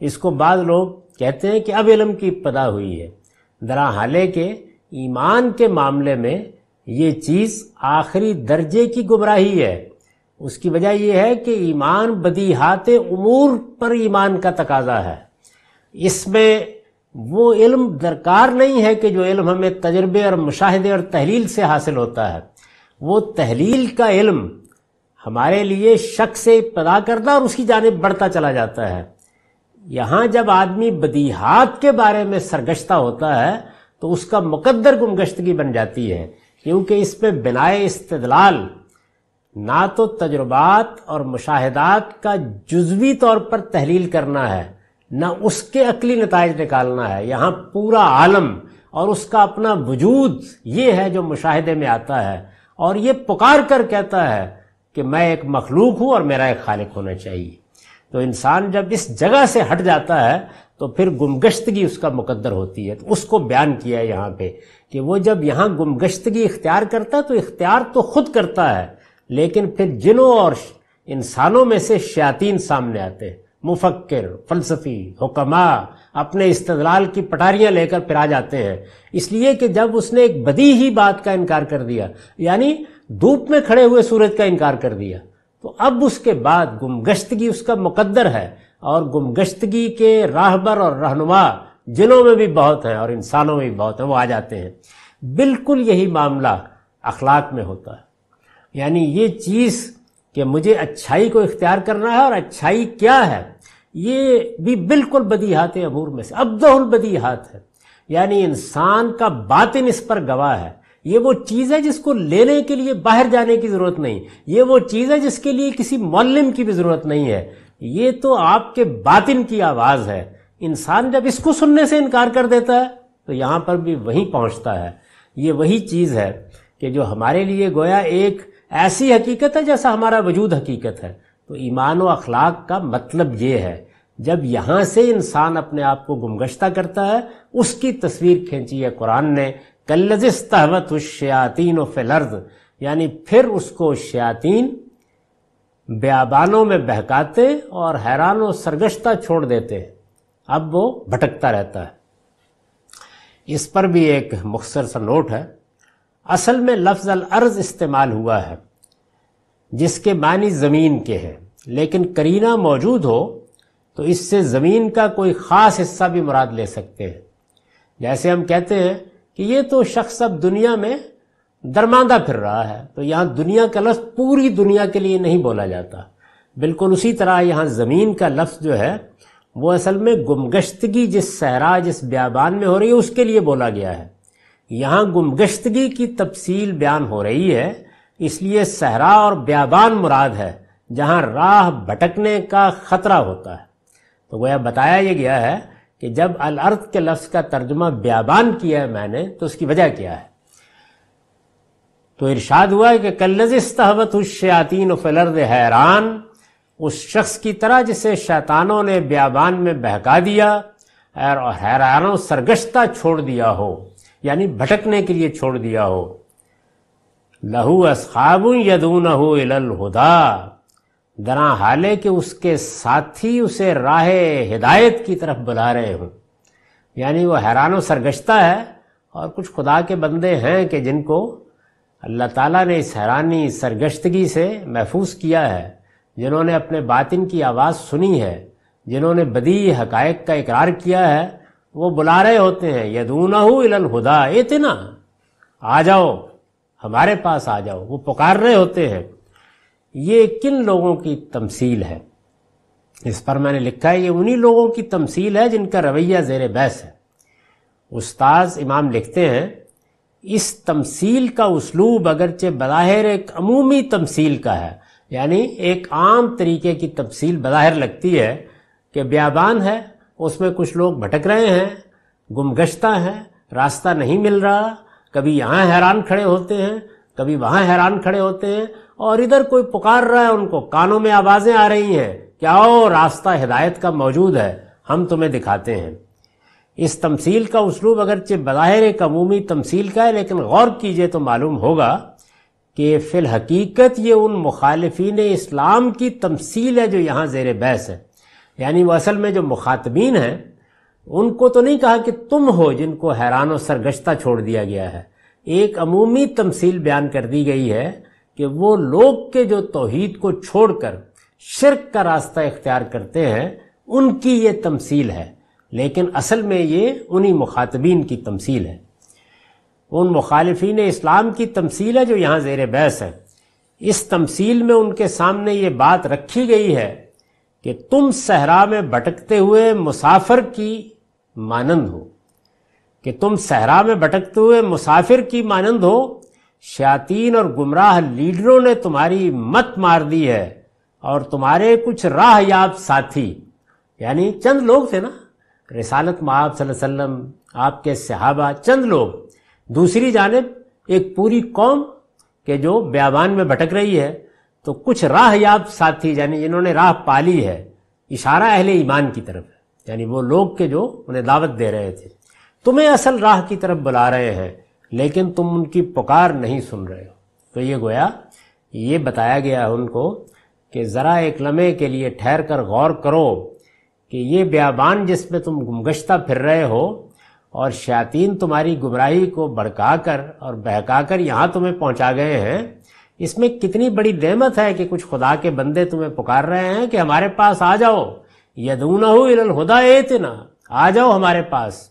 इसको बाद लोग कहते हैं कि अब इलम की पदा हुई है दरा हाले के ईमान के मामले में ये चीज़ आखिरी दर्जे की गुमराही है उसकी वजह यह है कि ईमान बदीहात उमूर पर ईमान का तकाजा है इसमें वो इल्म दरकार नहीं है कि जो इल्म हमें तजर्बे और मुशाहदे और तहलील से हासिल होता है वो तहलील का इल्म हमारे लिए शक से पैदा करता और उसकी जानब बढ़ता चला जाता है यहां जब आदमी बदीहात के बारे में सरगश्ता होता है तो उसका मुकद्दर गुमगश्तगी बन जाती है क्योंकि इस पर बिनाए इस्तलाल ना तो तजुर्बात और मुशाहदात का जुजवी तौर पर तहलील करना है ना उसके अकली नतज निकालना है यहां पूरा आलम और उसका अपना वजूद ये है जो मुशाहदे में आता है और ये पुकार कर कहता है कि मैं एक मखलूक हूँ और मेरा एक खालिक होना चाहिए तो इंसान जब इस जगह से हट जाता है तो फिर गुमगश्तगी उसका मुकद्दर होती है तो उसको बयान किया है यहाँ पे कि वो जब यहाँ गुमगश्तगी इख्तियार करता है तो इख्तियार तो खुद करता है लेकिन फिर जिनों और इंसानों में से शयातीन सामने आते हैं मुफक्र फलसफी हुक्मा अपने इस्तदलाल की पटारियां लेकर फिर आ जाते हैं इसलिए कि जब उसने एक बदी ही बात का इनकार कर दिया यानी धूप में खड़े हुए सूरज का इनकार कर दिया तो अब उसके बाद गुमगश्तगी उसका मुकद्दर है और गुमगश्तगी के राहबर और रहनुमा जिनों में भी बहुत हैं और इंसानों में भी बहुत हैं वो आ जाते हैं बिल्कुल यही मामला अखलाक में होता है यानी ये चीज़ कि मुझे अच्छाई को इख्तियार करना है और अच्छाई क्या है ये भी बिल्कुल बदीहात अबूर में से अब्दुल बदीहात है यानी इंसान का बातिन इस पर गवाह है ये वो चीज़ है जिसको लेने के लिए बाहर जाने की ज़रूरत नहीं ये वो चीज़ है जिसके लिए किसी मौलम की भी ज़रूरत नहीं है ये तो आपके बातिन की आवाज़ है इंसान जब इसको सुनने से इनकार कर देता है तो यहाँ पर भी वही पहुंचता है ये वही चीज़ है कि जो हमारे लिए गोया एक ऐसी हकीकत है जैसा हमारा वजूद हकीकत है तो ईमान व अखलाक का मतलब ये है जब यहाँ से इंसान अपने आप को गुमगश्ता करता है उसकी तस्वीर खींची है कुरान ने कल्लजिस उस शयातीन फिलर्द यानी फिर उसको शयातीन ब्याबानों में बहकाते और हैरान सरगश्ता छोड़ देते हैं अब वो भटकता रहता है इस पर भी एक मुख्तर सा नोट है असल में लफ्ज अल अर्ज इस्तेमाल हुआ है जिसके मानी ज़मीन के हैं लेकिन करीना मौजूद हो तो इससे ज़मीन का कोई ख़ास हिस्सा भी मुराद ले सकते हैं जैसे हम कहते हैं कि ये तो शख्स अब दुनिया में दरमांदा फिर रहा है तो यहाँ दुनिया का लफ्ज़ पूरी दुनिया के लिए नहीं बोला जाता बिल्कुल उसी तरह यहाँ ज़मीन का लफ्ज़ जो है वो असल में गुमगश्तगी जिस सहरा जिस ब्याबान में हो रही है उसके लिए बोला गया है यहाँ गुमगश्तगी की तफसील बयान हो रही है इसलिए सहरा और ब्याबान मुराद है जहाँ राह भटकने का ख़तरा होता है तो वह बताया यह गया है कि जब अल अर्थ के लफ्ज़ का तर्जुमा ब्याबान किया है मैंने तो उसकी वजह क्या है तो इरशाद हुआ है कि कल्लज तहवत शयातीन फलर्द हैरान उस शख्स की तरह जिसे शैतानों ने ब्याबान में बहका दिया और हैरानों सरगश्ता छोड़ दिया हो यानी भटकने के लिए छोड़ दिया हो लहू असखाबू यदू नहू इलल हुदा दरा हाले के उसके साथी उसे राह हिदायत की तरफ बुला रहे हों यानी वो हैरान सरगश्ता है और कुछ खुदा के बंदे हैं कि जिनको अल्लाह ताला ने इस हैरानी सरगश्तगी से महफूज किया है जिन्होंने अपने बातिन की आवाज़ सुनी है जिन्होंने बदी हकायक का इकरार किया है वो बुला रहे होते हैं यदूना हो इलल हुदा इतना आ जाओ हमारे पास आ जाओ वो पुकार रहे होते हैं ये किन लोगों की तमसील है इस पर मैंने लिखा है ये उन्हीं लोगों की तमसील है जिनका रवैया जेर बहस है उस्ताज इमाम लिखते हैं इस तमसील का उसलूब अगरचे बज़ाहिर एक अमूमी तमसील का है यानी एक आम तरीके की तमसील बज़ाहिर लगती है कि ब्याबान है उसमें कुछ लोग भटक रहे हैं गुमगश्ता हैं रास्ता नहीं मिल रहा कभी यहाँ हैरान खड़े होते हैं कभी वहाँ हैरान खड़े होते हैं और इधर कोई पुकार रहा है उनको कानों में आवाजें आ रही हैं कि आओ रास्ता हिदायत का मौजूद है हम तुम्हें दिखाते हैं इस तमसील का उसलूब अगरचे बज़ाहिर एक अमूमी तमसील का है लेकिन गौर कीजिए तो मालूम होगा कि फिल हकीकत ये उन मुखालफी इस्लाम की तमसील है जो यहाँ जेर बहस है यानी वो असल में जो मुखातबीन हैं उनको तो नहीं कहा कि तुम हो जिनको हैरान और सरगश्ता छोड़ दिया गया है एक अमूमी तमसील बयान कर दी गई है कि वो लोग के जो तोहीद को छोड़कर शिरक का रास्ता इख्तियार करते हैं उनकी ये तमसील है लेकिन असल में ये उन्हीं मुखातबीन की तमसील है उन मुखालफी इस्लाम की तमसील है जो यहाँ जेर बहस है इस तमसील में उनके सामने ये बात रखी गई है कि तुम सहरा में भटकते हुए मुसाफिर की मानंद हो कि तुम सहरा में भटकते हुए मुसाफिर की मानंद हो शयातीन और गुमराह लीडरों ने तुम्हारी मत मार दी है और तुम्हारे कुछ राह याब साथी यानी चंद लोग थे ना रिसालत महाब वसल्लम आपके सहाबा चंद लोग दूसरी जानब एक पूरी कौम के जो ब्याबान में भटक रही है तो कुछ राह याब साथी यानी जिन्होंने राह पाली है इशारा अहले ईमान की तरफ है यानी वो लोग के जो उन्हें दावत दे रहे थे तुम्हें असल राह की तरफ बुला रहे हैं लेकिन तुम उनकी पुकार नहीं सुन रहे हो तो ये गोया ये बताया गया है उनको कि ज़रा एक लम्हे के लिए ठहर कर गौर करो कि ये ब्याबान जिसमें तुम गुमगश्ता फिर रहे हो और शातीन तुम्हारी गुमराही को भड़का कर और बहका कर यहाँ तुम्हें पहुँचा गए हैं इसमें कितनी बड़ी नहमत है कि कुछ खुदा के बंदे तुम्हें पुकार रहे हैं कि हमारे पास आ जाओ यदूना हो इलल ए एतना आ जाओ हमारे पास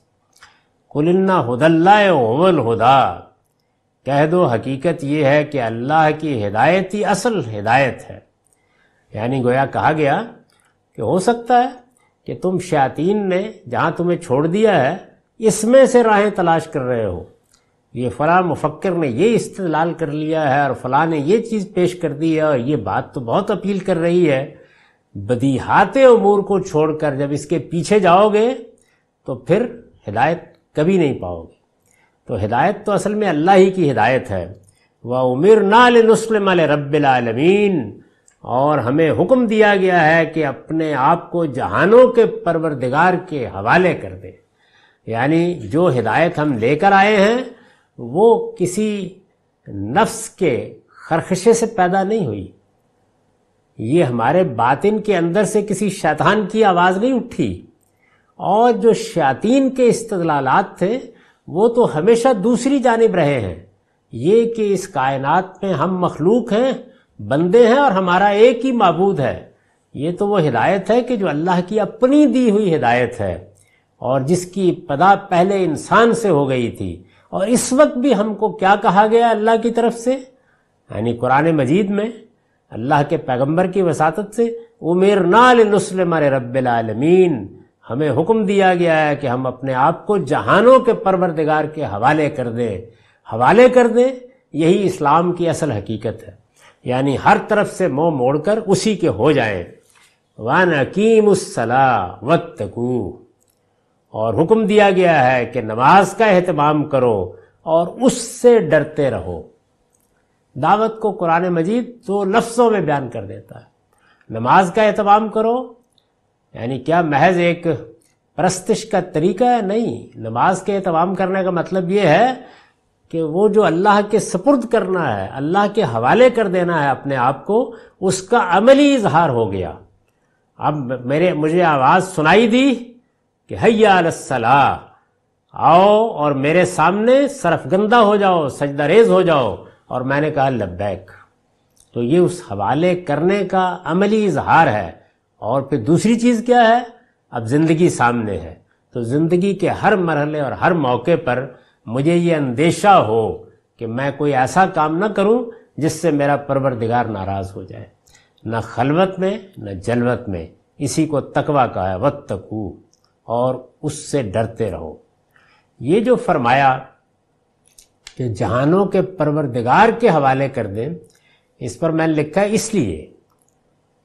कुलन्ना हदल्ला ओवल हुदा कह दो हकीकत ये है कि अल्लाह की हिदायत ही असल हिदायत है यानी गोया कहा गया कि हो सकता है कि तुम शयातीन ने जहाँ तुम्हें छोड़ दिया है इसमें से राहें तलाश कर रहे हो ये फ़लाँ मुफक्र ने ये इस्तलाल कर लिया है और फ़लाँ ने ये चीज़ पेश कर दी है और ये बात तो बहुत अपील कर रही है बदीहाते अमूर को छोड़कर जब इसके पीछे जाओगे तो फिर हिदायत कभी नहीं पाओगे तो हिदायत तो असल में अल्लाह ही की हिदायत है वह उमिर नाल नस्लम रबालमीन और हमें हुक्म दिया गया है कि अपने आप को जहानों के परवरदिगार के हवाले कर दें यानी जो हिदायत हम लेकर आए हैं वो किसी नफ्स के खरखशे से पैदा नहीं हुई ये हमारे बातिन के अंदर से किसी शैतान की आवाज़ नहीं उठी और जो शातीन के इस्तलालात थे वो तो हमेशा दूसरी जानब रहे हैं ये कि इस कायनात में हम मखलूक हैं बंदे हैं और हमारा एक ही मबूद है ये तो वो हिदायत है कि जो अल्लाह की अपनी दी हुई हिदायत है और जिसकी पदा पहले इंसान से हो गई थी और इस वक्त भी हमको क्या कहा गया अल्लाह की तरफ से यानी कुरान मजीद में अल्लाह के पैगंबर की वसात से उमेर नाल नस्ल रबालमीन हमें हुक्म दिया गया है कि हम अपने आप को जहानों के परवरदिगार के हवाले कर दें हवाले कर दें यही इस्लाम की असल हकीकत है यानी हर तरफ से मोह मोड़कर उसी के हो जाए वन अकीमसला वतकू और हुक्म दिया गया है कि नमाज का अहतमाम करो और उससे डरते रहो दावत को कुरान मजीद दो लफ्ज़ों में बयान कर देता है नमाज का अहतमाम करो यानी क्या महज एक प्रस्तिश का तरीका है नहीं नमाज के तमाम करने का मतलब ये है कि वो जो अल्लाह के सपुर्द करना है अल्लाह के हवाले कर देना है अपने आप को उसका अमली इजहार हो गया अब मेरे मुझे आवाज़ सुनाई दी कि हैयासला आओ और मेरे सामने सरफगंदा हो जाओ सजदारेज हो जाओ और मैंने कहा लब्बैक तो ये उस हवाले करने का अमली इजहार है और फिर दूसरी चीज़ क्या है अब ज़िंदगी सामने है तो ज़िंदगी के हर मरहले और हर मौके पर मुझे ये अंदेशा हो कि मैं कोई ऐसा काम ना करूं जिससे मेरा परवरदिगार नाराज़ हो जाए न खलवत में न जलवत में इसी को तकवा का है वत तकू और उससे डरते रहो ये जो फरमाया कि जहानों के परवरदिगार के हवाले कर दें इस पर मैंने लिखा है इसलिए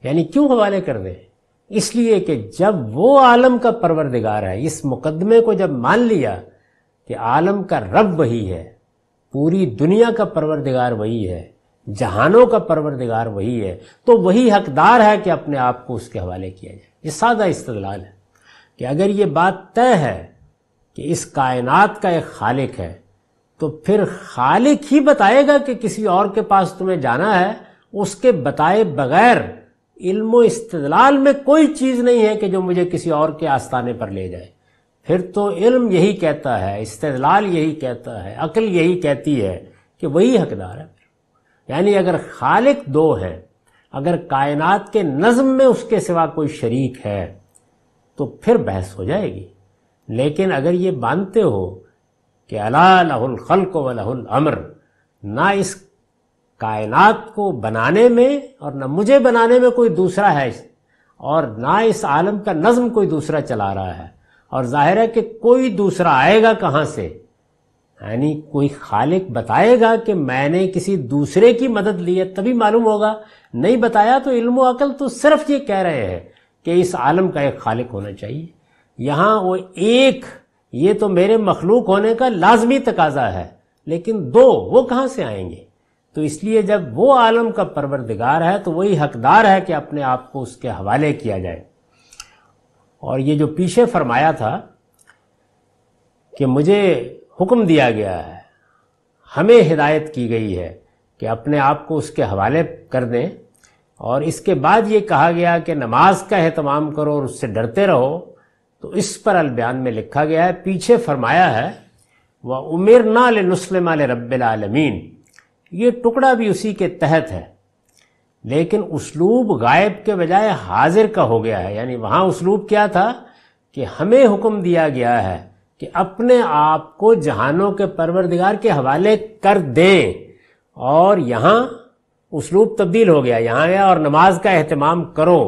यानी क्यों हवाले कर दें इसलिए कि जब वो आलम का परवरदिगार है इस मुकदमे को जब मान लिया कि आलम का रब वही है पूरी दुनिया का परवरदिगार वही है जहानों का परवरदिगार वही है तो वही हकदार है कि अपने आप को उसके हवाले किया जाए ये सादा इस्तलाल है कि अगर ये बात तय है कि इस कायनात का एक खालिक है तो फिर खालिक ही बताएगा कि किसी और के पास तुम्हें जाना है उसके बताए बगैर इल्म इस्तलाल में कोई चीज़ नहीं है कि जो मुझे किसी और के आस्थाने पर ले जाए फिर तो इल्म यही कहता है इस्तलाल यही कहता है अकल यही कहती है कि वही हकदार है यानी अगर खालिक दो है अगर कायनात के नज़म में उसके सिवा कोई शरीक है तो फिर बहस हो जाएगी लेकिन अगर ये मानते हो कि अला लहुल खल्क वलहुल अमर ना इस कायनात को बनाने में और न मुझे बनाने में कोई दूसरा है और ना इस आलम का नज्म कोई दूसरा चला रहा है और जाहिर है कि कोई दूसरा आएगा कहाँ से यानी कोई खालिक बताएगा कि मैंने किसी दूसरे की मदद ली है तभी मालूम होगा नहीं बताया तो इल्म अकल तो सिर्फ ये कह रहे हैं कि इस आलम का एक खालिक होना चाहिए यहां वो एक ये तो मेरे मखलूक होने का लाजमी तकाजा है लेकिन दो वो कहाँ से आएंगे तो इसलिए जब वो आलम का परवरदिगार है तो वही हकदार है कि अपने आप को उसके हवाले किया जाए और ये जो पीछे फरमाया था कि मुझे हुक्म दिया गया है हमें हिदायत की गई है कि अपने आप को उसके हवाले कर दें और इसके बाद ये कहा गया कि नमाज का अहतमाम करो और उससे डरते रहो तो इस पर अलबयान में लिखा गया है पीछे फरमाया है वह उमेर ना नस्लम रबालमीन ये टुकड़ा भी उसी के तहत है लेकिन उसलूब गायब के बजाय हाजिर का हो गया है यानी वहां उसलूब क्या था कि हमें हुक्म दिया गया है कि अपने आप को जहानों के परवरदिगार के हवाले कर दें और यहां उसलूब तब्दील हो गया यहाँ गया और नमाज का अहतमाम करो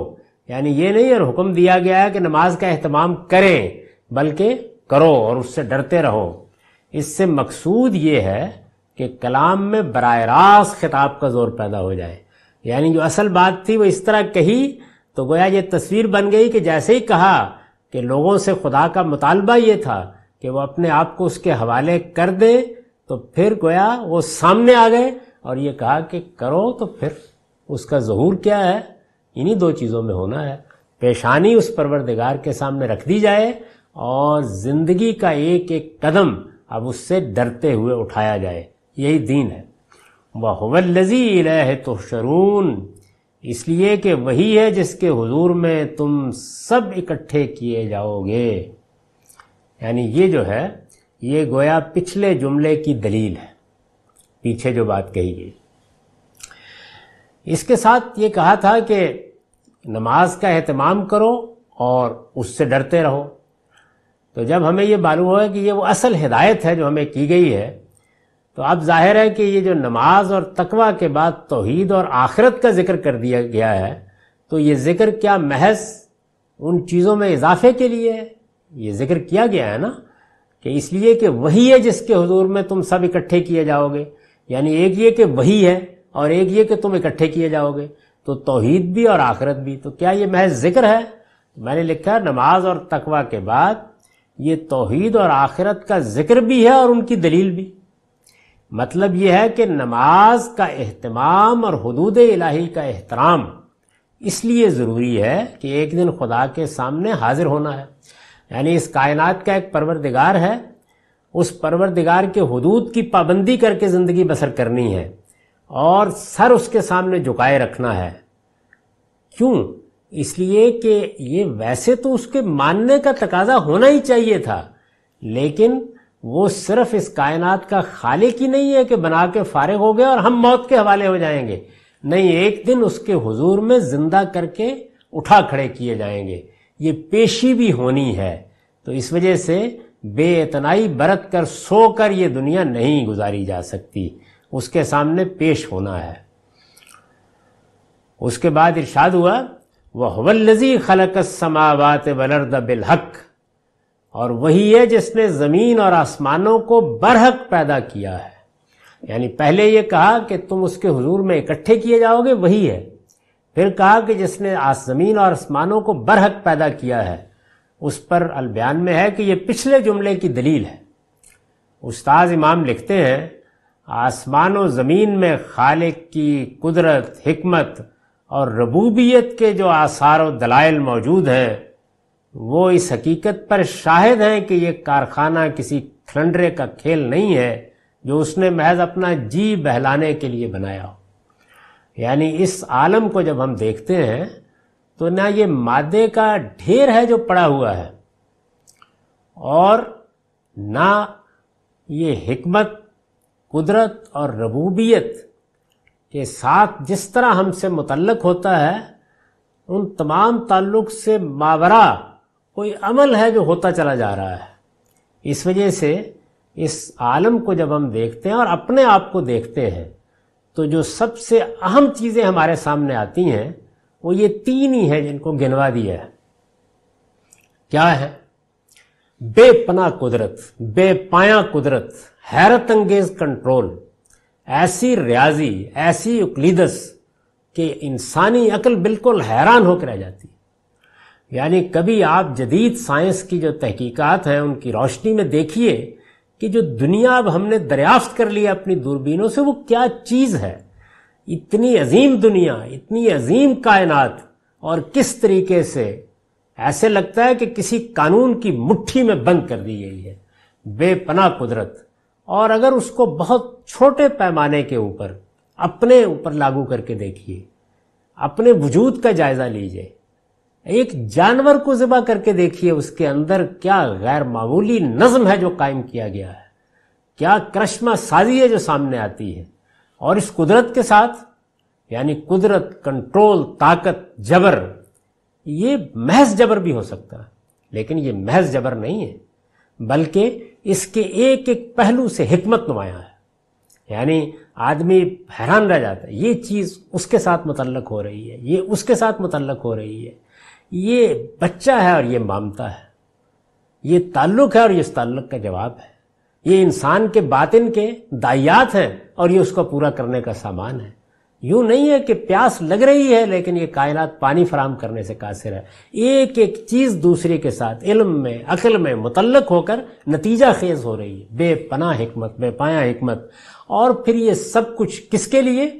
यानी ये नहीं और हुक्म दिया गया है कि नमाज का अहतमाम करें बल्कि करो और उससे डरते रहो इससे मकसूद ये है कि कलाम में बर रास्त खिताब का ज़ोर पैदा हो जाए यानी जो असल बात थी वो इस तरह कही तो गोया ये तस्वीर बन गई कि जैसे ही कहा कि लोगों से खुदा का मुतालबा ये था कि वो अपने आप को उसके हवाले कर दे तो फिर गोया वो सामने आ गए और ये कहा कि करो तो फिर उसका जहूर क्या है इन्हीं दो चीज़ों में होना है पेशानी उस परवरदिगार के सामने रख दी जाए और ज़िंदगी का एक एक कदम अब उससे डरते हुए उठाया जाए यही दीन है वहवल्लजी इलह तोशरून इसलिए कि वही है जिसके हुजूर में तुम सब इकट्ठे किए जाओगे यानी ये जो है ये गोया पिछले जुमले की दलील है पीछे जो बात कही गई इसके साथ ये कहा था कि नमाज का अहतमाम करो और उससे डरते रहो तो जब हमें ये मालूम हुआ कि ये वो असल हिदायत है जो हमें की गई है तो अब जाहिर है कि ये जो नमाज और तकवा के बाद तोहीद और आखिरत का जिक्र कर दिया गया है तो ये जिक्र क्या महज उन चीज़ों में इजाफे के लिए है ये जिक्र किया गया है ना कि इसलिए कि वही है जिसके हजूर में तुम सब इकट्ठे किए जाओगे यानी एक ये कि वही है और एक ये कि तुम इकट्ठे किए जाओगे तो तोहहीद भी और आखिरत भी तो क्या ये महज जिक्र है तो मैंने लिखा है नमाज और तकवा के बाद ये तोहहीद और आखिरत का जिक्र भी है और उनकी दलील भी मतलब यह है कि नमाज का एहतमाम और हदूद इलाही का एहतराम इसलिए ज़रूरी है कि एक दिन खुदा के सामने हाजिर होना है यानी इस कायनात का एक परवरदिगार है उस परवरदिगार के हदूद की पाबंदी करके ज़िंदगी बसर करनी है और सर उसके सामने झुकाए रखना है क्यों इसलिए कि ये वैसे तो उसके मानने का तकाजा होना ही चाहिए था लेकिन वो सिर्फ इस कायनात का खालिक ही नहीं है कि बना के फारिग हो गए और हम मौत के हवाले हो जाएंगे नहीं एक दिन उसके हुजूर में जिंदा करके उठा खड़े किए जाएंगे ये पेशी भी होनी है तो इस वजह से बेतनाई बरत कर सो कर ये दुनिया नहीं गुजारी जा सकती उसके सामने पेश होना है उसके बाद इर्शाद हुआ वह वल्लजी खलक समावत वलर्द बिलहक़ और वही है जिसने ज़मीन और आसमानों को बरहक पैदा किया है यानी पहले ये कहा कि तुम उसके हुजूर में इकट्ठे किए जाओगे वही है फिर कहा कि जिसने आस ज़मीन और आसमानों को बरहक पैदा किया है उस पर अलबयान में है कि यह पिछले जुमले की दलील है उस्ताद इमाम लिखते हैं आसमान और ज़मीन में खालिक की कुदरत हमत और रबूबियत के जो आसार व दलाइल मौजूद हैं वो इस हकीकत पर शाहिद हैं कि ये कारखाना किसी खंडरे का खेल नहीं है जो उसने महज अपना जी बहलाने के लिए बनाया हो यानी इस आलम को जब हम देखते हैं तो ना ये मादे का ढेर है जो पड़ा हुआ है और ना ये हमत कुदरत और रबूबियत के साथ जिस तरह हमसे मुतलक होता है उन तमाम ताल्लुक से मावरा कोई अमल है जो होता चला जा रहा है इस वजह से इस आलम को जब हम देखते हैं और अपने आप को देखते हैं तो जो सबसे अहम चीज़ें हमारे सामने आती हैं वो ये तीन ही हैं जिनको गिनवा दिया है क्या है बेपना कुदरत बेपाया कुदरत हैरत अंगेज कंट्रोल ऐसी रियाजी ऐसी उकलीदस कि इंसानी अकल बिल्कुल हैरान होकर रह जाती यानी कभी आप जदीद साइंस की जो तहकीकात हैं उनकी रोशनी में देखिए कि जो दुनिया अब हमने दरियाफ्त कर लिया अपनी दूरबीनों से वो क्या चीज़ है इतनी अजीम दुनिया इतनी अजीम कायनात और किस तरीके से ऐसे लगता है कि किसी कानून की मुट्ठी में बंद कर दी गई है बेपना कुदरत और अगर उसको बहुत छोटे पैमाने के ऊपर अपने ऊपर लागू करके देखिए अपने वजूद का जायज़ा लीजिए एक जानवर को ज़िबा करके देखिए उसके अंदर क्या गैर मामूली नज्म है जो कायम किया गया है क्या कृष्मा साजी है जो सामने आती है और इस कुदरत के साथ यानी कुदरत कंट्रोल ताकत जबर ये महज जबर भी हो सकता है लेकिन ये महज जबर नहीं है बल्कि इसके एक एक पहलू से हमत नुमाया है यानी आदमी हैरान रह जाता है ये चीज़ उसके साथ मुतलक हो रही है ये उसके साथ मुतलक हो रही है ये बच्चा है और ये मामता है ये ताल्लुक है और ये इस ताल्लुक का जवाब है ये इंसान के बातिन के दायात हैं और ये उसको पूरा करने का सामान है यूं नहीं है कि प्यास लग रही है लेकिन ये कायनात पानी फराम करने से कासिर है एक एक चीज दूसरे के साथ इल्म में अकल में मुतलक होकर नतीजा खेज हो रही है बेपना हमत बेपाया हमत और फिर ये सब कुछ किसके लिए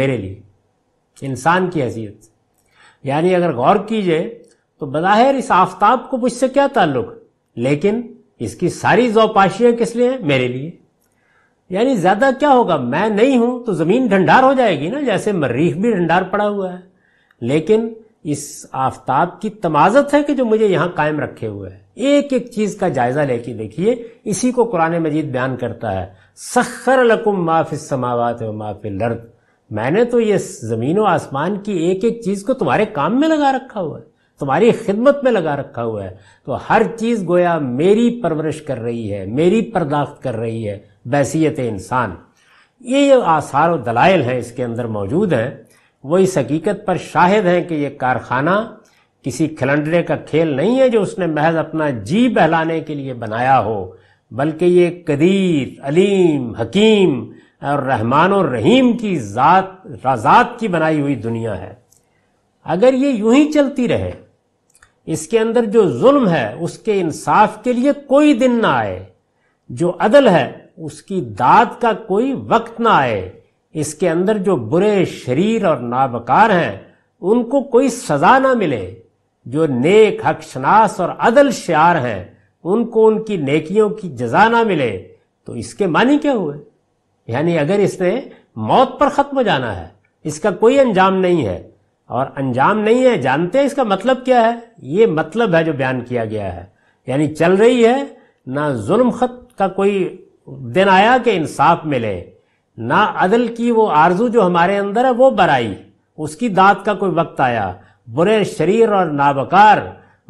मेरे लिए इंसान की हैसियत यानी अगर गौर कीजिए तो बज़ाहिर इस आफताब को मुझसे क्या ताल्लुक लेकिन इसकी सारी जोपाशियां किस लिए मेरे लिए यानी ज़्यादा क्या होगा मैं नहीं हूं तो ज़मीन ढंडार हो जाएगी ना जैसे मरीख भी ढंडार पड़ा हुआ है लेकिन इस आफताब की तमाजत है कि जो मुझे यहां कायम रखे हुए है एक एक चीज़ का जायज़ा लेके देखिए इसी को कुरान मजीद बयान करता है सखर लकुम माफिस समावत माफिल लर्द मैंने तो ये जमीन और आसमान की एक एक चीज को तुम्हारे काम में लगा रखा हुआ है तुम्हारी खिदमत में लगा रखा हुआ है तो हर चीज गोया मेरी परवरिश कर रही है मेरी पर्दाख्त कर रही है बैसीत इंसान ये आसार और दलाइल हैं इसके अंदर मौजूद हैं वो इस हकीकत पर शाहिद हैं कि ये कारखाना किसी खिलंडरे का खेल नहीं है जो उसने महज अपना जी बहलाने के लिए बनाया हो बल्कि ये कदीर अलीम हकीम और रहमान और रहीम की ज़ात रजात की बनाई हुई दुनिया है अगर ये यूं ही चलती रहे इसके अंदर जो जुल्म है उसके इंसाफ के लिए कोई दिन ना आए जो अदल है उसकी दाद का कोई वक्त ना आए इसके अंदर जो बुरे शरीर और नाबकार हैं उनको कोई सजा ना मिले जो नेक हकशनास और अदल शार हैं उनको उनकी नेकियों की जजा ना मिले तो इसके मानी क्या हुए यानी अगर इसने मौत पर खत्म जाना है इसका कोई अंजाम नहीं है और अंजाम नहीं है जानते हैं इसका मतलब क्या है ये मतलब है जो बयान किया गया है यानी चल रही है ना जुल्म खत का कोई दिन आया कि इंसाफ मिले ना अदल की वो आरजू जो हमारे अंदर है वो बराई उसकी दात का कोई वक्त आया बुरे शरीर और नाबकार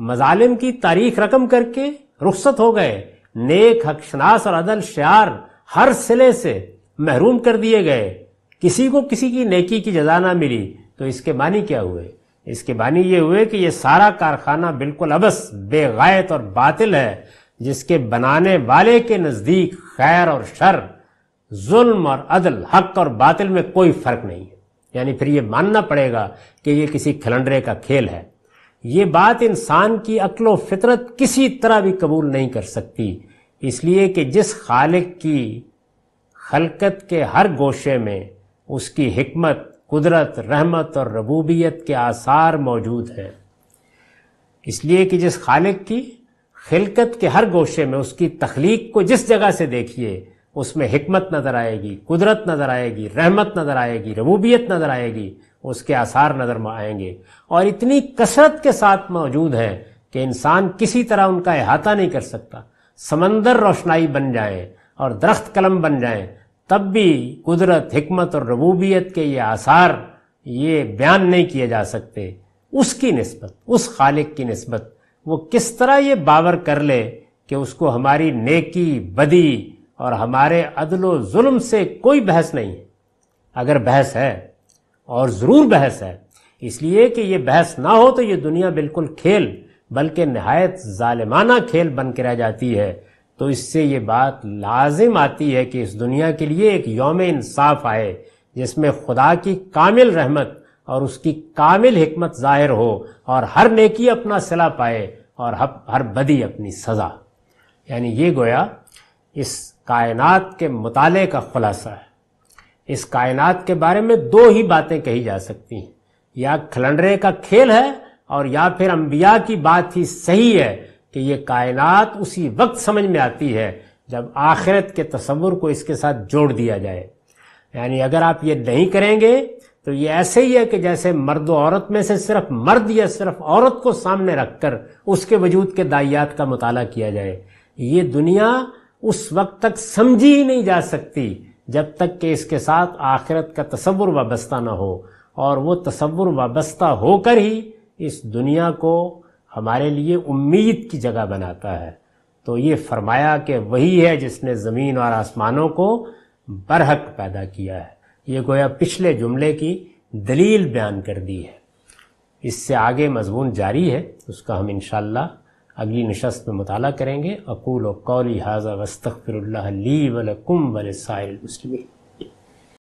मजालिम की तारीख रकम करके रुख्सत हो गए नेक हकशनास और अदल शार हर सिले से महरूम कर दिए गए किसी को किसी की नेकी की जजा ना मिली तो इसके बानी क्या हुए इसके बानी ये हुए कि ये सारा कारखाना बिल्कुल अबस बेगायत और बातिल है जिसके बनाने वाले के नज़दीक खैर और शर जुल्म और अदल हक और बातिल में कोई फ़र्क नहीं है यानी फिर ये मानना पड़ेगा कि ये किसी खिलंडरे का खेल है ये बात इंसान की अक्ल फितरत किसी तरह भी कबूल नहीं कर सकती इसलिए कि जिस खालिक की खलकत के हर गोशे में उसकी हमत कुदरत रहमत और रबूबियत के आसार मौजूद हैं इसलिए कि जिस खालिक की खिलकत के हर गोशे में उसकी तख्लीक को जिस जगह से देखिए उसमें हमत नज़र आएगी कुदरत नज़र आएगी रहमत नज़र आएगी रबूबियत नज़र आएगी उसके आसार नज़र में आएंगे और इतनी कसरत के साथ मौजूद हैं कि इंसान किसी तरह उनका अहाता नहीं कर सकता समंदर रोशनाई बन जाए और दरख्त कलम बन जाएं तब भी कुदरत हमत और रबूबियत के ये आसार ये बयान नहीं किए जा सकते उसकी नस्बत उस खालिक की नस्बत वो किस तरह ये बावर कर ले कि उसको हमारी नेकी बदी और हमारे अदलो जुल्म से कोई बहस नहीं है अगर बहस है और ज़रूर बहस है इसलिए कि ये बहस ना हो तो ये दुनिया बिल्कुल खेल बल्कि नहायत ालिमाना खेल बन के रह जाती है तो इससे ये बात लाजिम आती है कि इस दुनिया के लिए एक योम इंसाफ आए जिसमें खुदा की कामिल रहमत और उसकी कामिल हमत ज़ाहिर हो और हर नेकी अपना सिला पाए और हर हर बदी अपनी सज़ा यानी ये गोया इस कायनात के मुताले का खुलासा है इस कायनात के बारे में दो ही बातें कही जा सकती हैं या खलंडरे का खेल है और या फिर अंबिया की बात ही सही है कि ये कायनात उसी वक्त समझ में आती है जब आखिरत के तस्वुर को इसके साथ जोड़ दिया जाए यानी अगर आप ये नहीं करेंगे तो ये ऐसे ही है कि जैसे मर्द औरत में से सिर्फ मर्द या सिर्फ औरत को सामने रखकर उसके वजूद के दाइयात का मताल किया जाए ये दुनिया उस वक्त तक समझी ही नहीं जा सकती जब तक कि इसके साथ आखिरत का तस्वुर वाबस्ता ना हो और वो तस्वुर वाबस्ता होकर ही इस दुनिया को हमारे लिए उम्मीद की जगह बनाता है तो ये फरमाया कि वही है जिसने ज़मीन और आसमानों को बरहक पैदा किया है ये गोया पिछले जुमले की दलील बयान कर दी है इससे आगे मजमून जारी है उसका हम इन अगली नशस्त में मुताला करेंगे अकूल कौली हाजा वस्तफ़िर वलकुम वल मुस्लिम